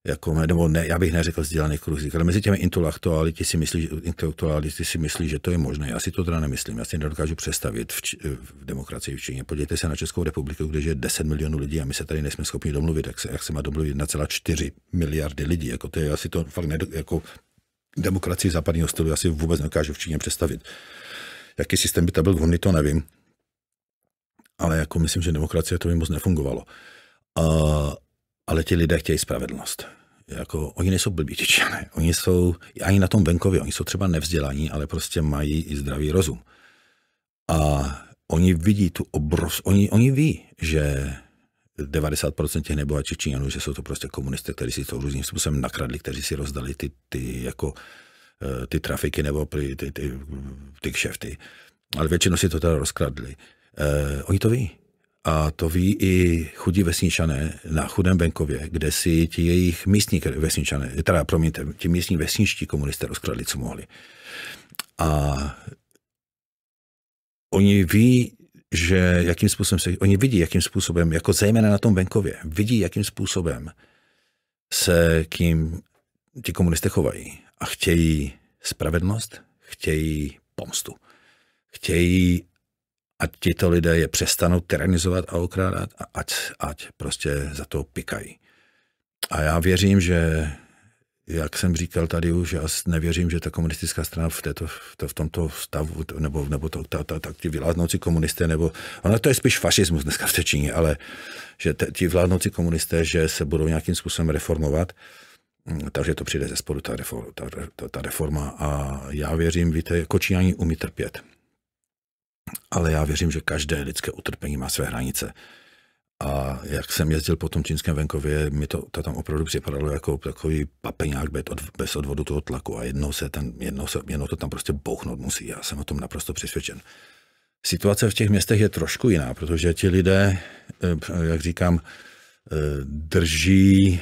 jako, nebo ne, já bych neřekl vzdělaných kruzích, ale mezi těmi intelektuality si myslí, intelektuality si myslí, že to je možné. Já si to teda nemyslím, já si nedokážu představit v, v demokracii v Číně. Podívejte se na Českou republiku, kde je 10 milionů lidí a my se tady nejsme schopni domluvit, jak se, jak se má domluvit 4 miliardy lidí. Jako to je asi to fakt nedo, jako demokracii západního stylu já si vůbec nekážu v Číně představit. Jaký systém by to byl vhodný, to nevím. Ale jako myslím, že demokracie to by moc nefungovalo. Uh, ale ti lidé chtějí spravedlnost. Jako, oni nejsou blbí Čečané. Oni jsou ani na tom venkově, oni jsou třeba nevzdělaní, ale prostě mají i zdravý rozum. A oni vidí tu obrovskou. oni, oni ví, že 90% těch nebohatších Číňanů, že jsou to prostě komunisté, kteří si to různým způsobem nakradli, kteří si rozdali ty, ty jako eh, ty trafiky nebo ty, ty, ty, ty kšefty. Ale většinou si to teda rozkradli. Eh, oni to ví. A to ví i chudí vesničané na chudém venkově, kde si ti jejich místní vesničané, teda promiňte, ti místní vesničtí komunisté rozkradli, co mohli. A oni ví, že jakým způsobem se, oni vidí, jakým způsobem, jako zejména na tom venkově, vidí, jakým způsobem se k ním ti komunisté chovají a chtějí spravedlnost, chtějí pomstu, chtějí, ať tito lidé je přestanou tyranizovat a okrádat a ať, ať prostě za to pikají. A já věřím, že jak jsem říkal tady už, já nevěřím, že ta komunistická strana v, této, to, v tomto stavu, nebo, nebo to, ta, ta, ta, ti vládnoucí komunisté, nebo, ono to je spíš fašismus dneska v Číně, ale že te, ti vládnoucí komunisté, že se budou nějakým způsobem reformovat, mm, takže to přijde ze spodu, ta, reform, ta, ta, ta reforma. A já věřím, víte, kočíňani umí trpět. Ale já věřím, že každé lidské utrpení má své hranice. A jak jsem jezdil po tom čínském venkově, mi to, to tam opravdu připadalo jako takový papeňák bez odvodu toho tlaku a jednou se, ten, jednou se jednou to tam prostě bouchnout musí. Já jsem o tom naprosto přesvědčen. Situace v těch městech je trošku jiná, protože ti lidé, eh, jak říkám, eh, drží,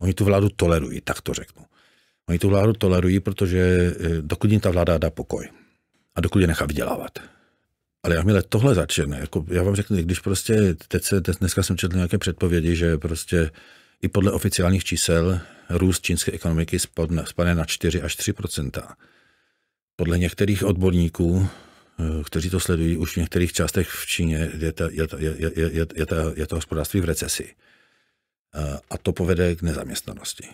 oni tu vládu tolerují, tak to řeknu. Oni tu vládu tolerují, protože eh, dokud jim ta vláda dá pokoj a dokud je nechá vydělávat, ale já měle tohle začne. Jako, já vám řeknu, když prostě, teď se, dneska jsem četl nějaké předpovědi, že prostě i podle oficiálních čísel růst čínské ekonomiky spadne, spadne na 4 až 3 Podle některých odborníků, eh, kteří to sledují, už v některých částech v Číně je, ta, je, je, je, je, je, je, ta, je to hospodářství v recesi. Eh, a to povede k nezaměstnanosti.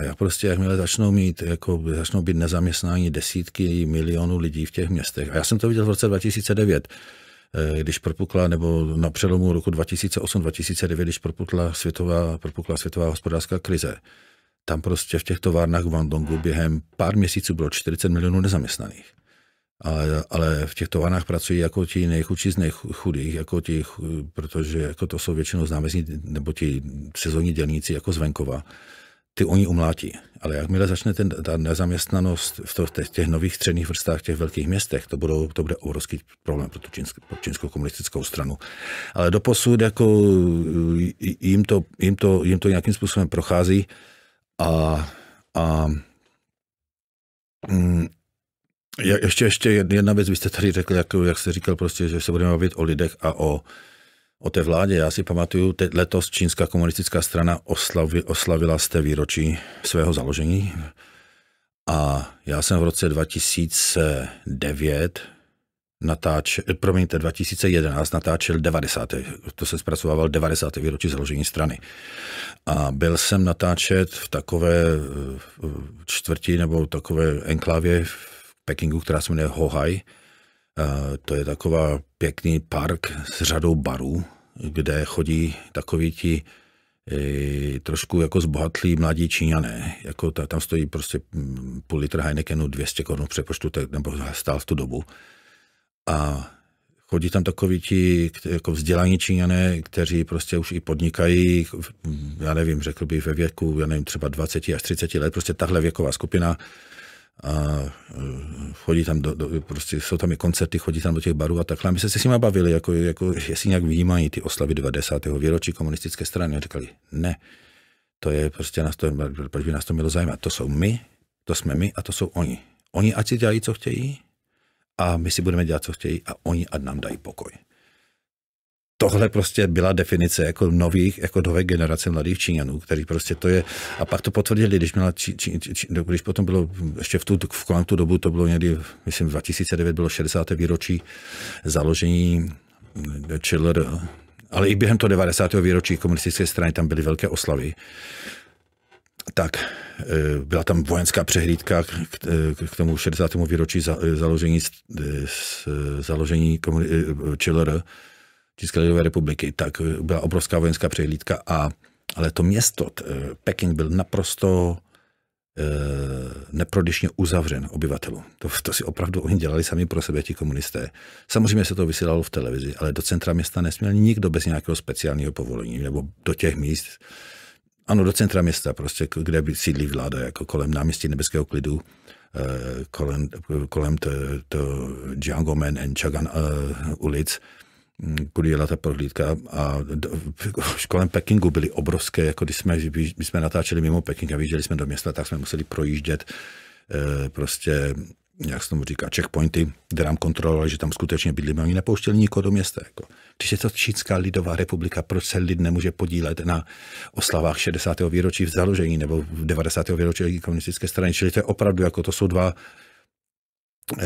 A já prostě, jakmile začnou mít, jako začnou být nezaměstnání desítky milionů lidí v těch městech. A já jsem to viděl v roce 2009, eh, když propukla, nebo na přelomu roku 2008-2009, když propukla světová, propukla světová hospodářská krize. Tam prostě v těch továrnách v Guangdongu během pár měsíců bylo 40 milionů nezaměstnaných. Ale, ale v těch továrnách pracují jako ti nejchudší z nejchudých, jako ti, protože jako to jsou většinou známezní, nebo ti sezónní dělníci jako z venkova ty oni umlátí. Ale jakmile začne ten, ta nezaměstnanost v, to, v těch nových středních vrstách, těch velkých městech, to, budou, to bude obrovský problém pro, tu čínsk, pro čínskou komunistickou stranu. Ale do posud, jako jim to, jim to, jim to nějakým způsobem prochází a, a mm, ještě, ještě jedna věc, vy jste tady řekl, jak, jak jste říkal prostě, že se budeme bavit o lidech a o, o té vládě. Já si pamatuju, teď letos čínská komunistická strana oslavi, oslavila z té výročí svého založení. A já jsem v roce 2009 natáčel, eh, promiňte, 2011 natáčel 90. To se zpracovával 90. výročí založení strany. A byl jsem natáčet v takové eh, čtvrti nebo takové enklávě v Pekingu, která se jmenuje Hohaj. Eh, to je taková pěkný park s řadou barů, kde chodí takoví ti e, trošku jako zbohatlí mladí Číňané. Jako ta, tam stojí prostě mm, půl litr Heinekenu 200 korun přepočtu, nebo stál v tu dobu. A chodí tam takoví ti jako vzdělaní Číňané, kteří prostě už i podnikají, mm, já nevím, řekl bych ve věku, já nevím, třeba 20 až 30 let, prostě tahle věková skupina, a eh, chodí tam do, do, prostě jsou tam i koncerty, chodí tam do těch barů a takhle. My jsme se s nimi bavili, jako, jako jestli nějak vnímají ty oslavy 90. výročí komunistické strany. A říkali, ne, to je prostě, nás to, proč by nás to mělo zajímat. To jsou my, to jsme my a to jsou oni. Oni ať si dělají, co chtějí a my si budeme dělat, co chtějí a oni ať nám dají pokoj tohle prostě byla definice jako nových, jako nové generace mladých Číňanů, který prostě to je, a pak to potvrdili, když, měla či, či, či, když potom bylo, ještě v tu, v kolem tu dobu, to bylo někdy, myslím, 2009 bylo 60. výročí založení eh, ČLR, ale i během toho 90. výročí komunistické strany tam byly velké oslavy tak eh, byla tam vojenská přehlídka k, eh, tomu 60. výročí založení, založení ČLR České lidové republiky, tak eh, byla obrovská vojenská přehlídka a ale to město, eh, Peking byl naprosto e, neprodyšně uzavřen obyvatelům. To, to si opravdu oni dělali sami pro sebe, ti komunisté. Samozřejmě se to vysílalo v televizi, ale do centra města nesměl nikdo bez nějakého speciálního povolení, nebo do těch míst, ano, do centra města, prostě, kde by sídlí vláda, jako kolem náměstí nebeského klidu, e, kolem, kolem to, to Jiangomen and Chagan e, ulic, kudy jela ta prohlídka a kolem Pekingu byly obrovské, jako když jsme, když jsme natáčeli mimo Peking a vyjížděli jsme do města, tak jsme museli projíždět eh, prostě jak se tomu říká, checkpointy, kde nám kontrolovali, že tam skutečně bydlíme. Oni nepouštěli nikoho do města. Jako. Když je to Čínská lidová republika, proč se lid nemůže podílet na oslavách 60. výročí v založení nebo 90. výročí komunistické strany? Čili to je opravdu, jako to jsou dva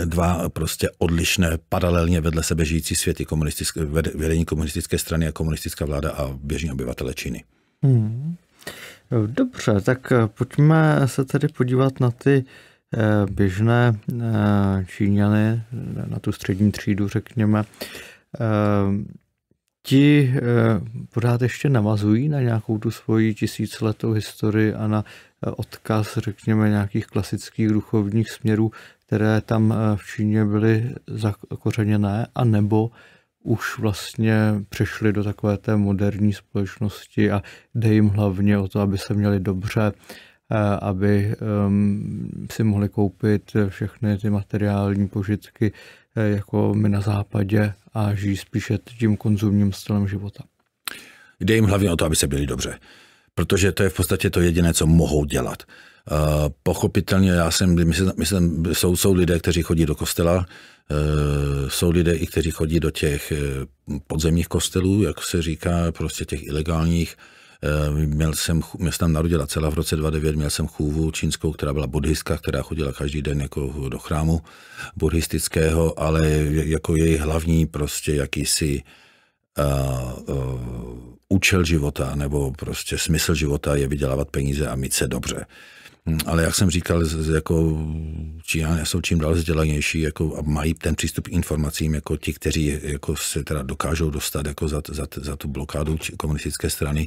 dva prostě odlišné, paralelně vedle sebe žijící světy, komunistické, vedení komunistické strany a komunistická vláda a běžní obyvatele Číny. Hmm. Dobře, tak eh, pojďme se tedy podívat na ty eh, běžné eh, Číňany, na tu střední třídu, řekněme ti eh, pořád ještě navazují na nějakou tu svoji tisíciletou historii a na eh, odkaz, řekněme, nějakých klasických duchovních směrů, které tam eh, v Číně byly zakořeněné, a nebo už vlastně přešli do takové té moderní společnosti a jde jim hlavně o to, aby se měli dobře, aby ehm, si mohli koupit všechny ty materiální požitky, Eh, jako my na západě a žijí spíše tím konzumním stylem života. Jde jim hlavně o to, aby se byli dobře, protože to je v podstatě to jediné, co mohou dělat. Uh, pochopitelně, já jsem, myslím, myslím jsou, jsou lidé, kteří chodí do kostela, uh, jsou lidé i kteří chodí do těch podzemních kostelů, jak se říká, prostě těch ilegálních, Eh, měl jsem, mě se tam narodila celá v roce 29, měl jsem chůvu čínskou, která byla buddhistka, která chodila každý den jako do chrámu buddhistického, ale jako její hlavní prostě jakýsi uh, uh, účel života nebo prostě smysl života je vydělávat peníze a mít se dobře. Hm, ale jak jsem říkal, jako Číňané jsou čím dál vzdělanější jako, a mají ten přístup k informacím, jako ti, kteří jako se teda dokážou dostat jako za, za, za tu blokádu komunistické strany,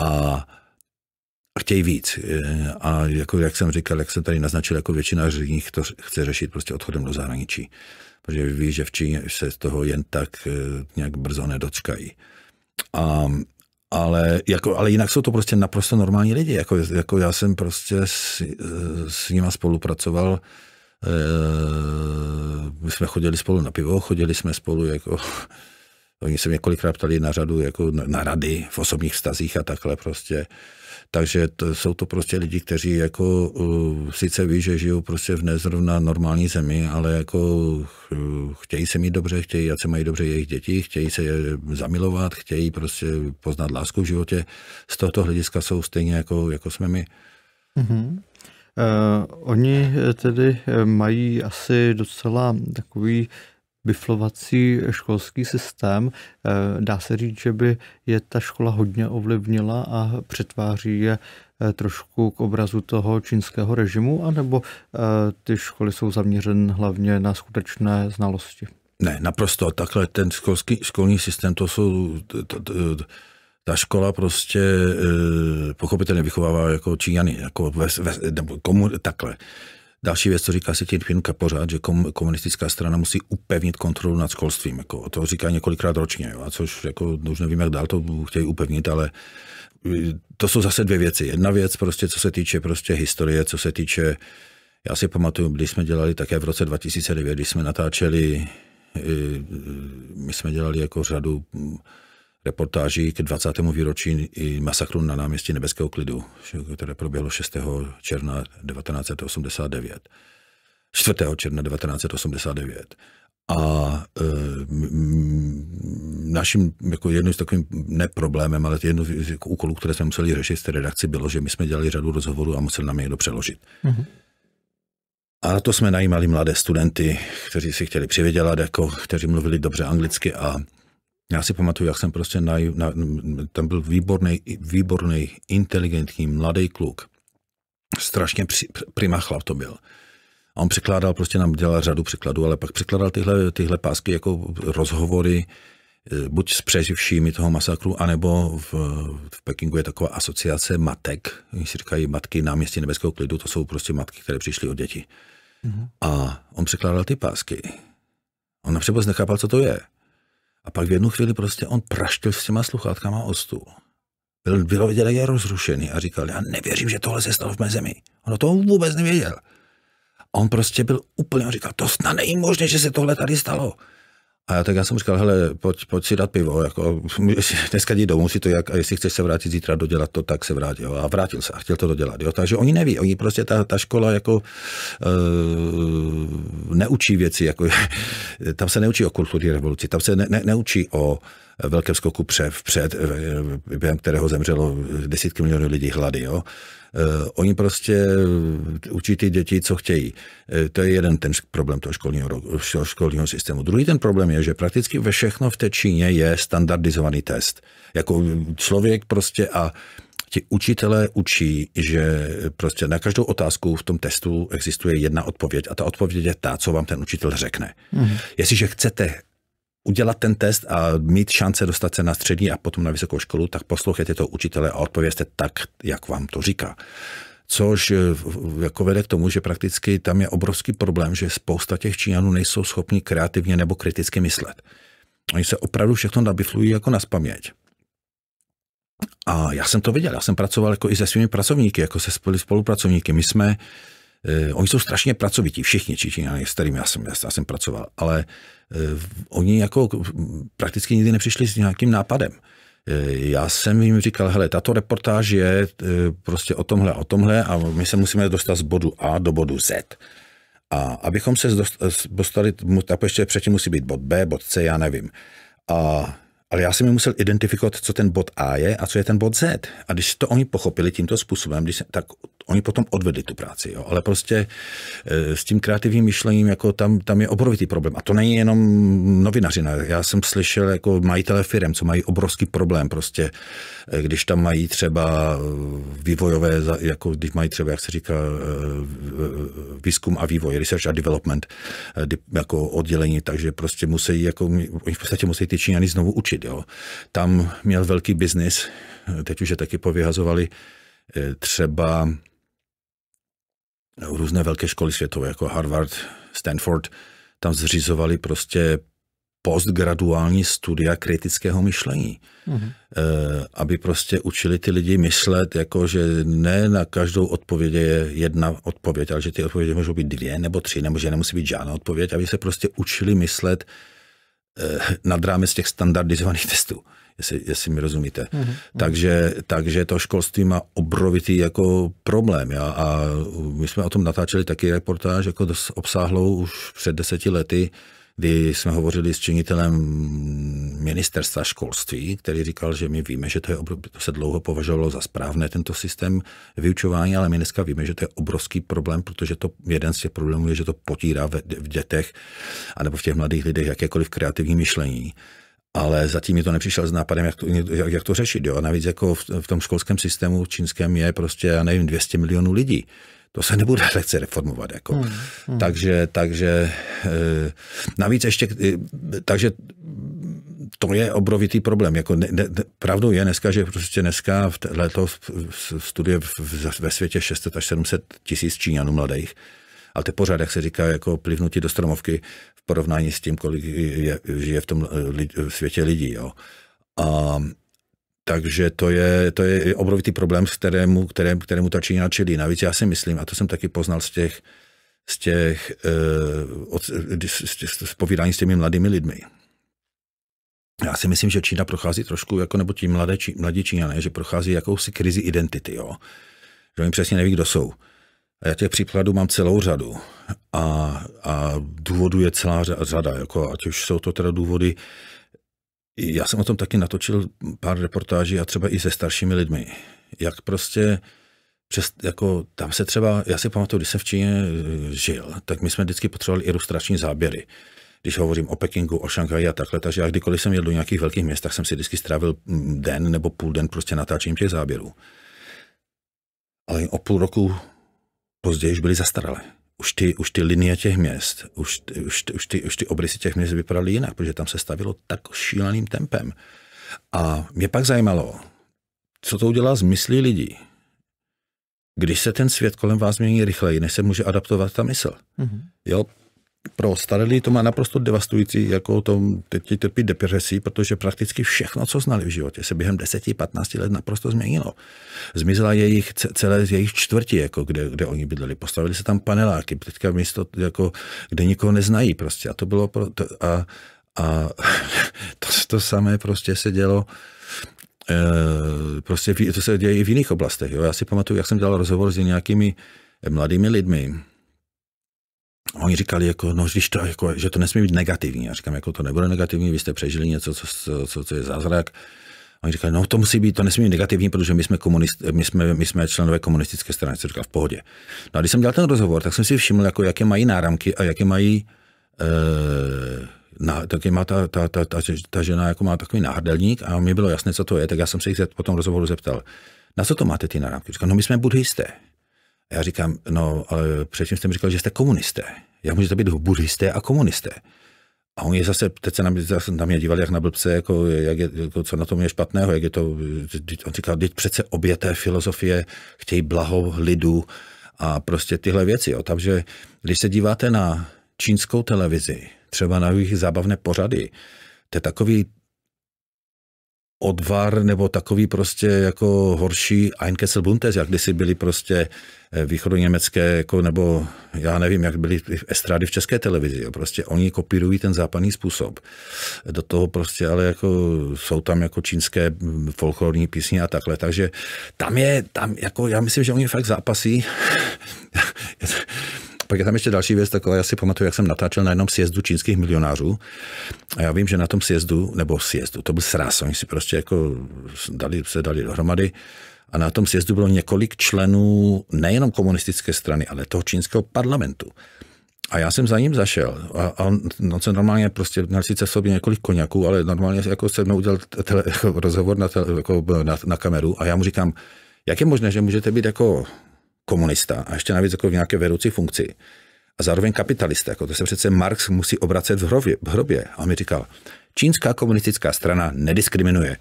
a chtějí víc. A jako, jak jsem říkal, jak jsem tady naznačil, jako většina z nich to chce řešit prostě odchodem do zahraničí. Protože ví, že v Číně se z toho jen tak eh, nějak brzo nedočkají. A, ale, jako, ale jinak jsou to prostě naprosto normální lidi. Jako, jako já jsem prostě s, eh, s nima spolupracoval eh, my jsme chodili spolu na pivo, chodili jsme spolu jako Oni se mě kolikrát ptali na řadu, jako na rady v osobních vztazích a takhle prostě. Takže to, jsou to prostě lidi, kteří jako uh, sice ví, že žijou prostě v nezrovna normální zemi, ale jako uh, chtějí se mít dobře, chtějí, ať se mají dobře jejich děti, chtějí se zamilovat, chtějí prostě poznat lásku v životě. Z tohoto hlediska jsou stejně jako, jako jsme my. Mm-hmm. Uh, oni tedy mají asi docela takový biflovací školský systém. Eh, dá se říct, že by je ta škola hodně ovlivnila a přetváří je eh, trošku k obrazu toho čínského režimu, anebo eh, ty školy jsou zaměřen hlavně na skutečné znalosti? Ne, naprosto. Takhle ten školský, školní systém, to jsou... To, to, to, ta škola prostě pochopitelně vychovává jako Číňany, jako ve, ve, komu, takhle. Další věc, co říká Sětin Pinka pořád, že komunistická strana musí upevnit kontrolu nad školstvím. Jako, to říká několikrát ročně, jo, a což jako, no už nevím, jak dál to chtějí upevnit, ale e, to jsou zase dvě věci. Jedna věc, prostě, co se týče prostě historie, co se týče já si pamatuju, když jsme dělali také v roce 2009, když jsme natáčeli, e, e, my jsme dělali jako řadu reportáži k 20. výročí i masakru na náměstí Nebeského klidu, které proběhlo 6. června 1989. 4. června 1989. A e, naším jako jedním z takovým neproblémem, ale jedno z jako úkolů, které jsme museli řešit z té redakci, bylo, že my jsme dělali řadu rozhovorů a musel nám je někdo přeložit. Mm-hmm. A na to jsme najímali mladé studenty, kteří si chtěli přivědělat, jako, kteří mluvili dobře anglicky a já si pamatuju, jak jsem prostě na, na tam byl výborný, výborný, inteligentní, mladý kluk. Strašně při, prima chlap to byl. A on překládal, prostě nám dělal řadu překladů, ale pak překládal tyhle, tyhle pásky jako rozhovory, e, buď s přeživšími toho masakru, anebo v, v Pekingu je taková asociace matek, oni si říkají matky náměstí nebeského klidu, to jsou prostě matky, které přišly od děti. Mm-hmm. A on překládal ty pásky. On například nechápal, co to je. A pak v jednu chvíli prostě on praštil s těma sluchátkama o stůl. Byl, bylo vidět, jak je rozrušený a říkal, já nevěřím, že tohle se stalo v mé zemi. Ono to vůbec nevěděl. A on prostě byl úplně, on říkal, to snad není možné, že se tohle tady stalo. A tak já jsem říkal, hele, pojď, pojď si dát pivo, jako, dneska jdi domů si to jak, a jestli chceš se vrátit zítra dodělat to, tak se vrátil, Jo. A vrátil se a chtěl to dodělat. Jo. Takže oni neví, oni prostě ta, ta škola jako uh, neučí věci, jako, tam se neučí o kulturní revoluci, tam se ne, ne, neučí o velkém skoku před, před, eh, během kterého zemřelo desítky milionů lidí hlady. Jo. Eh, oni prostě eh, učí ty děti, co chtějí. Eh, to je jeden ten problém toho školního, školního systému. Druhý ten problém je, že prakticky ve všechno v té Číně je standardizovaný test. Jako člověk prostě a ti učitelé učí, že prostě na každou otázku v tom testu existuje jedna odpověď a ta odpověď je ta, co vám ten učitel řekne. Mhm. Jestliže chcete udělat ten test a mít šance dostat se na střední a potom na vysokou školu, tak poslouchejte toho učitele a odpovězte tak, jak vám to říká. Což eh, jako vede k tomu, že prakticky tam je obrovský problém, že spousta těch Číňanů nejsou schopni kreativně nebo kriticky myslet. Oni se opravdu všechno nabiflují jako na spaměť. A já jsem to viděl, já jsem pracoval jako i se svými pracovníky, jako se spolupracovníky. My jsme Eh, oni jsou strašně pracovití, všichni Čečinané, s kterými já jsem, já jsem pracoval, ale eh, oni jako prakticky nikdy nepřišli s nějakým nápadem. Eh, já jsem jim říkal, hele, tato reportáž je prostě o tomhle, o tomhle a my se musíme dostat z bodu A do bodu Z. A abychom se dostali, tak ještě předtím musí být bod B, bod C, já nevím. A ale já jsem mi musel identifikovat, co ten bod A je a co je ten bod Z. A když to oni pochopili tímto způsobem, když se, tak oni potom odvedli tu práci. Jo. Ale prostě e, s tím kreativním myšlením, jako tam, tam je obrovitý problém. A to není jenom novinařina. Já jsem slyšel jako majitele firm, co mají obrovský problém prostě, eh, když tam mají třeba eh, vývojové, jako když mají třeba, jak se říká, výzkum a vývoj, research a development, jako oddělení, takže prostě musí, jako, oni v podstatě musí ty Číňany znovu učit oddělit. Jo. Tam měl velký biznis, teď už je taky povyhazovali eh, třeba eh, různé velké školy světové, jako Harvard, Stanford, tam zřizovali prostě postgraduální studia kritického myšlení, uh-huh. e, aby prostě učili ty lidi myslet, jako že ne na každou odpověď je jedna odpověď, ale že ty odpovědi můžou být dvě nebo tři, nebo že nemusí být žádná odpověď, aby se prostě učili myslet Eh, nad z těch standardizovaných testů, jestli, jestli mi rozumíte. Mm-hmm. Takže, takže to školství má obrovitý jako problém. Já, a my jsme o tom natáčeli taky reportáž, jako dost obsáhlou už před deseti lety, kdy jsme hovořili s činitelem ministerstva školství, který říkal, že my víme, že to, je, to se dlouho považovalo za správné, tento systém vyučování, ale my dneska víme, že to je obrovský problém, protože to jeden z těch problémů je, že to potírá v, v dětech anebo v těch mladých lidech jakékoliv kreativní myšlení ale zatím mi to nepřišel s nápadem, jak to, jak, jak to řešit. Jo? A navíc jako v, v tom školském systému čínském je prostě, já nevím, 200 milionů lidí to se nebude lehce reformovat. Jako. Hmm, hmm. Takže, takže eh, navíc ještě, eh, takže to je obrovitý problém. Jako ne, ne, pravdou je dneska, že prostě dneska v letos studie v, v, ve světě 600 až 700 tisíc Číňanů mladých, ale to pořád, jak se říká, jako plivnutí do stromovky v porovnání s tím, kolik je, žije v tom eh, li, v světě lidí. Jo. A takže to je, to je obrovitý problém, kterému, kterému, kterému ta Čína čelí. Navíc já si myslím, a to jsem taky poznal z těch, z těch, eh, z těch z povídání s těmi mladými lidmi. Já si myslím, že Čína prochází trošku, jako nebo ti mladé, či, mladí Číňané, že prochází jakousi krizi identity, jo. Že oni přesně neví, kdo jsou. A já těch příkladů mám celou řadu. A, a důvodů je celá řada, jako, ať už jsou to teda důvody já jsem o tom taky natočil pár reportáží a třeba i se staršími lidmi. Jak prostě přes, jako tam se třeba, já si pamatuju, když jsem v Číně eh, žil, tak my jsme vždycky potřebovali ilustrační záběry. Když hovořím o Pekingu, o Šanghaji a takhle, takže já kdykoliv jsem jel do nějakých velkých měst, tak jsem si vždycky strávil mm, den nebo půl den prostě natáčením těch záběrů. Ale o půl roku později už byly zastaralé už ty, už ty linie těch měst, už, už, už, ty, už ty obrysy těch měst vypadaly jinak, protože tam se stavilo tak šíleným tempem. A mě pak zajímalo, co to udělá z myslí lidí, když se ten svět kolem vás mění rychleji, než se může adaptovat ta mysl. Mm-hmm. Jo, pro staré lidi to má naprosto devastující, jako to teď trpí depresí, protože prakticky všechno, co znali v životě, se během 10-15 let naprosto změnilo. Zmizela jejich, celé jejich čtvrti, jako kde, kde oni bydleli. Postavili se tam paneláky, teďka místo, jako, kde nikoho neznají prostě. A to bylo pro, to, a, a to, to samé prostě se dělo e, prostě to se děje i v jiných oblastech. Jo. Já si pamatuju, jak jsem dělal rozhovor s nějakými mladými lidmi, oni říkali, jako, no, když to, jako, že to nesmí být negativní. Já říkám, jako to nebude negativní, vy jste přežili něco, co, co, co je zázrak. Oni říkali, no to musí být, to nesmí být negativní, protože my jsme, komunist, my jsme, my jsme členové komunistické strany, co říkal, v pohodě. No a když jsem dělal ten rozhovor, tak jsem si všiml, jako, jaké mají náramky a jaké mají e, na, taky má ta, ta, ta, ta, ta, žena jako má takový náhrdelník a mi bylo jasné, co to je, tak já jsem se jich po tom rozhovoru zeptal, na co to máte ty náramky? Říkal, no my jsme buddhisté já říkám, no ale předtím jste mi říkal, že jste komunisté. Jak můžete být buddhisté a komunisté? A oni zase, teď se na mě, zase na mě dívali jak na blbce, jako, jak je, jako, co na tom je špatného, jak je to, on říkal, teď přece obě té filozofie chtějí blaho lidu a prostě tyhle věci. Jo. Takže když se díváte na čínskou televizi, třeba na jejich zábavné pořady, to je takový odvar nebo takový prostě jako horší Einkessel Buntes, jak kdysi byly prostě eh, východoněmecké, jako, nebo já nevím, jak byly estrády v české televizi. Jo. Prostě oni kopírují ten západní způsob. Do toho prostě, ale jako jsou tam jako čínské folklorní písně a takhle. Takže tam je, tam jako, já myslím, že oni fakt zápasí pak je tam ještě další věc taková, já si pamatuju, jak jsem natáčel na jednom sjezdu čínských milionářů a já vím, že na tom sjezdu, nebo sjezdu, to byl sraz, oni si prostě jako dali, se dali dohromady a na tom sjezdu bylo několik členů nejenom komunistické strany, ale toho čínského parlamentu. A já jsem za ním zašel a, a on, on no, se normálně prostě měl sice v sobě několik koněků, ale normálně jako se mnou udělal tele, jako rozhovor na, tele, jako na, na kameru a já mu říkám, jak je možné, že můžete být jako komunista a ještě navíc jako v nějaké vedoucí funkci a zároveň kapitalista. Jako to se přece Marx musí obracet v hrobě. V hrobě. A on mi říkal, čínská komunistická strana nediskriminuje.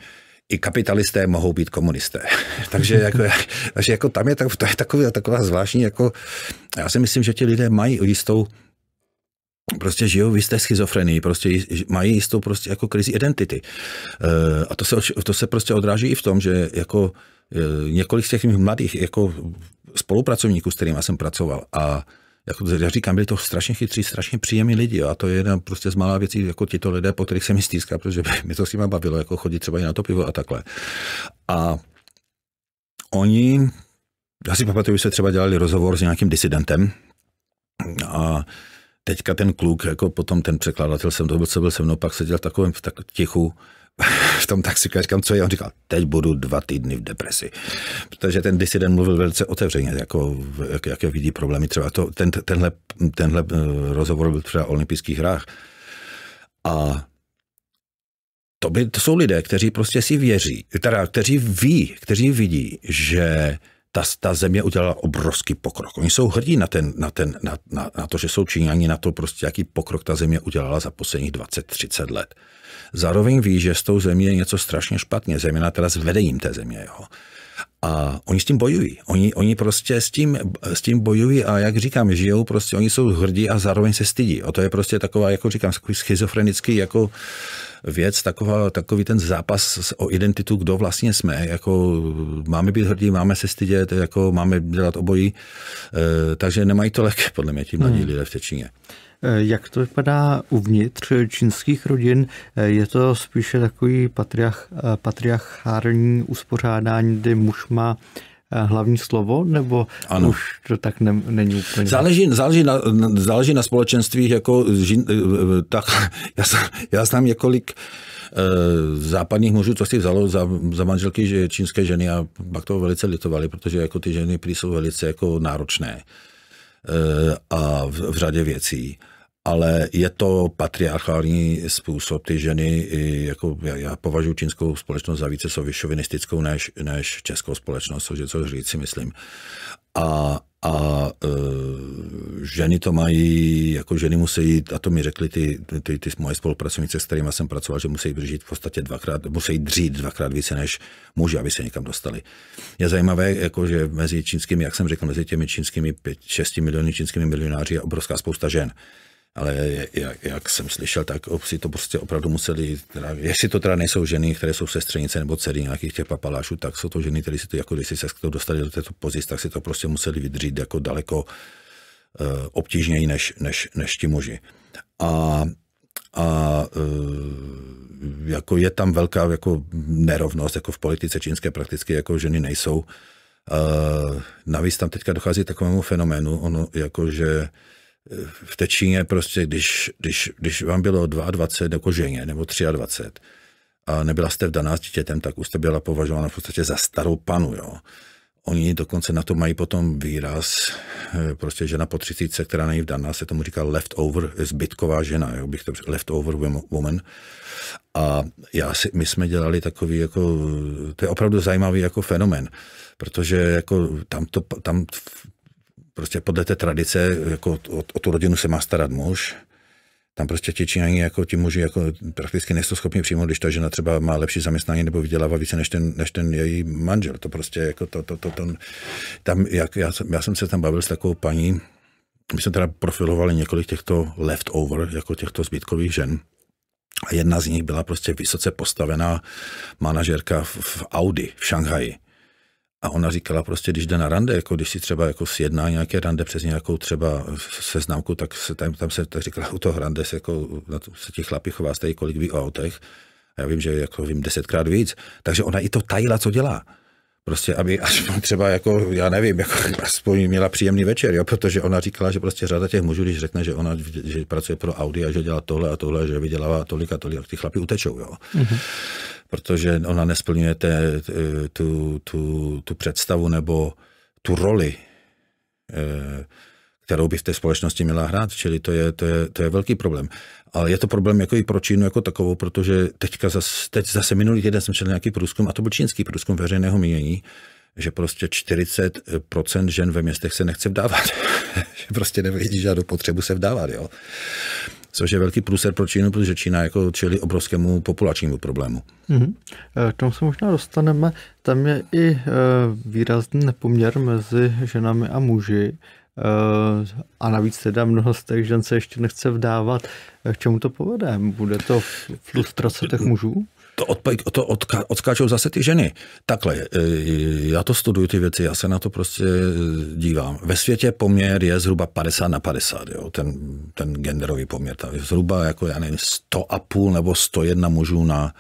I kapitalisté mohou být komunisté. takže, jako, takže jako tam je, tak, to je takový taková zvláštní, jako, já si myslím, že ti lidé mají jistou, prostě žijou v jisté schizofrenii, prostě mají jistou prostě jako krizi identity. Uh, a to se, to se prostě odráží i v tom, že jako E, několik z těch mých mladých jako spolupracovníků, s kterými jsem pracoval a jako já říkám, byli to strašně chytří, strašně příjemní lidi jo, a to je jedna prostě z malá věcí, jako tito lidé, po kterých se mi stýská, protože mi to s nimi bavilo, jako chodit třeba i na to pivo a takhle. A oni, já si pamatuju, že se třeba dělali rozhovor s nějakým disidentem a teďka ten kluk, jako potom ten překladatel, jsem to byl, co byl se mnou, pak seděl v takovém v tak tichu v tom taxiku, říkám, co je, on říkal, teď budu dva týdny v depresi. Protože ten disident mluvil velice otevřeně, jako, jak, jaké vidí problémy. Třeba to, ten, tenhle, tenhle eh, rozhovor byl třeba o olympijských hrách. A to, by, to jsou lidé, kteří prostě si věří, teda, kteří ví, kteří vidí, že ta, ta země udělala obrovský pokrok. Oni jsou hrdí na, ten, na, ten, na, na, na to, že jsou Číňani, na to prostě, jaký pokrok ta země udělala za posledních 20-30 let zároveň ví, že s tou zemí je něco strašně špatně, zejména teda s vedením té země. Jo. A oni s tím bojují. Oni, oni prostě s tím, s tím bojují a jak říkám, žijou prostě, oni jsou hrdí a zároveň se stydí. A to je prostě taková, jako říkám, schizofrenický jako věc, taková, takový ten zápas o identitu, kdo vlastně jsme. Jako máme být hrdí, máme se stydět, jako máme dělat obojí. E, takže nemají to lehké, podle mě, ti mladí hmm. lidé v Těčině. Eh, jak to vypadá uvnitř čínských rodin? Eh, je to spíše takový patriarch, eh, patriarchární uspořádání, kdy muž má hlavní slovo, nebo ano. už to tak ne, není úplně? Záleží, záleží, na, záleží na společenstvích, jako žin, tak, já, já znám několik západních mužů, co si vzalo za, za manželky že čínské ženy a pak to velice litovali, protože jako ty ženy prý jsou velice jako náročné a v, v řadě věcí ale je to patriarchální způsob. Ty ženy, jako já, já považuji čínskou společnost za více sovišovinistickou než, než českou společnost, což je co říct si myslím. A a e, ženy to mají, jako ženy musí jít, a to mi řekli ty, ty, ty moje spolupracovnice, s kterými jsem pracoval, že musí držít v podstatě dvakrát, musí dřít dvakrát více než muži, aby se někam dostali. Je zajímavé, jako, že mezi čínskými, jak jsem řekl, mezi těmi čínskými 5, 6 miliony čínskými milionáři je obrovská spousta žen ale jak, jak jsem slyšel, tak si to prostě opravdu museli, teda, jestli to teda nejsou ženy, které jsou sestřenice nebo dcery nějakých těch papalášů, tak jsou to ženy, které si to jako když si se to dostali do této pozice, tak si to prostě museli vydřít jako daleko uh, obtížněji než, než, než ti muži. A, a uh, jako je tam velká jako nerovnost, jako v politice čínské prakticky jako ženy nejsou. Uh, navíc tam teďka dochází k takovému fenoménu, ono jako, že v Tečíně prostě, když, když, když vám bylo 22 jako ženě, nebo 23, a nebyla jste daná s dítětem, tak už jste byla považována v podstatě za starou panu, jo. Oni dokonce na to mají potom výraz, eh, prostě žena po 30, která není vdaná, se tomu říká leftover, zbytková žena, jo, bych to řekl, leftover woman. A já si, my jsme dělali takový, jako, to je opravdu zajímavý jako fenomen, protože jako tam, to, tam prostě podle té tradice, jako o, o tu rodinu se má starat muž, tam prostě ti Číňani jako ti muži jako prakticky nejsou schopni přijmout, když ta žena třeba má lepší zaměstnání nebo vydělává více než ten, než ten její manžel. To prostě jako to, to, to, to tam, jak, já, jsem, já jsem se tam bavil s takovou paní, my jsme teda profilovali několik těchto leftover, jako těchto zbytkových žen. A jedna z nich byla prostě vysoce postavená manažerka v, v Audi v Šanghaji. A ona říkala prostě, když jde na rande, jako když si třeba jako sjedná nějaké rande přes nějakou třeba seznámku, tak se tam, tam se tak říkala, u toho rande se, jako, na to, se ti chlapi chová stejí, kolik ví o autech. A já vím, že jako vím desetkrát víc. Takže ona i to tajila, co dělá. Prostě, aby až třeba, jako, já nevím, jako, aspoň měla příjemný večer, jo? protože ona říkala, že prostě řada těch mužů, když řekne, že ona že pracuje pro Audi a že dělá tohle a tohle, že vydělává tolik a tolik, tak ty chlapi utečou. Jo? Mm-hmm protože ona nesplňuje té, eh, tu, tu, tu představu nebo tu roli, eh, kterou by v té společnosti měla hrát, čili to je, to je, to je velký problém. Ale je to problém jako i pro Čínu jako takovou, protože teďka zase, teď zase minulý týden jsem četl nějaký průzkum, a to byl čínský průzkum veřejného mínění, že prostě 40% žen ve městech se nechce vdávat. že prostě nevidí žádnou potřebu se vdávat, jo což je velký průser pro Čínu, protože Čína jako čelí obrovskému populačnímu problému. Mm-hmm. K tomu se možná dostaneme. Tam je i eh, výrazný nepoměr mezi ženami a muži. Eh, a navíc teda mnoho z těch žen se ještě nechce vdávat. K čemu to povede? Bude to frustrace těch mužů? to, odpa, to odka, odskáčou zase ty ženy. Takhle, e, já to studuju ty věci, já se na to prostě e, dívám. Ve světě poměr je zhruba 50 na 50, jo, ten, ten genderový poměr. Tam je zhruba, jako já nevím, 100 a půl nebo 101 mužů na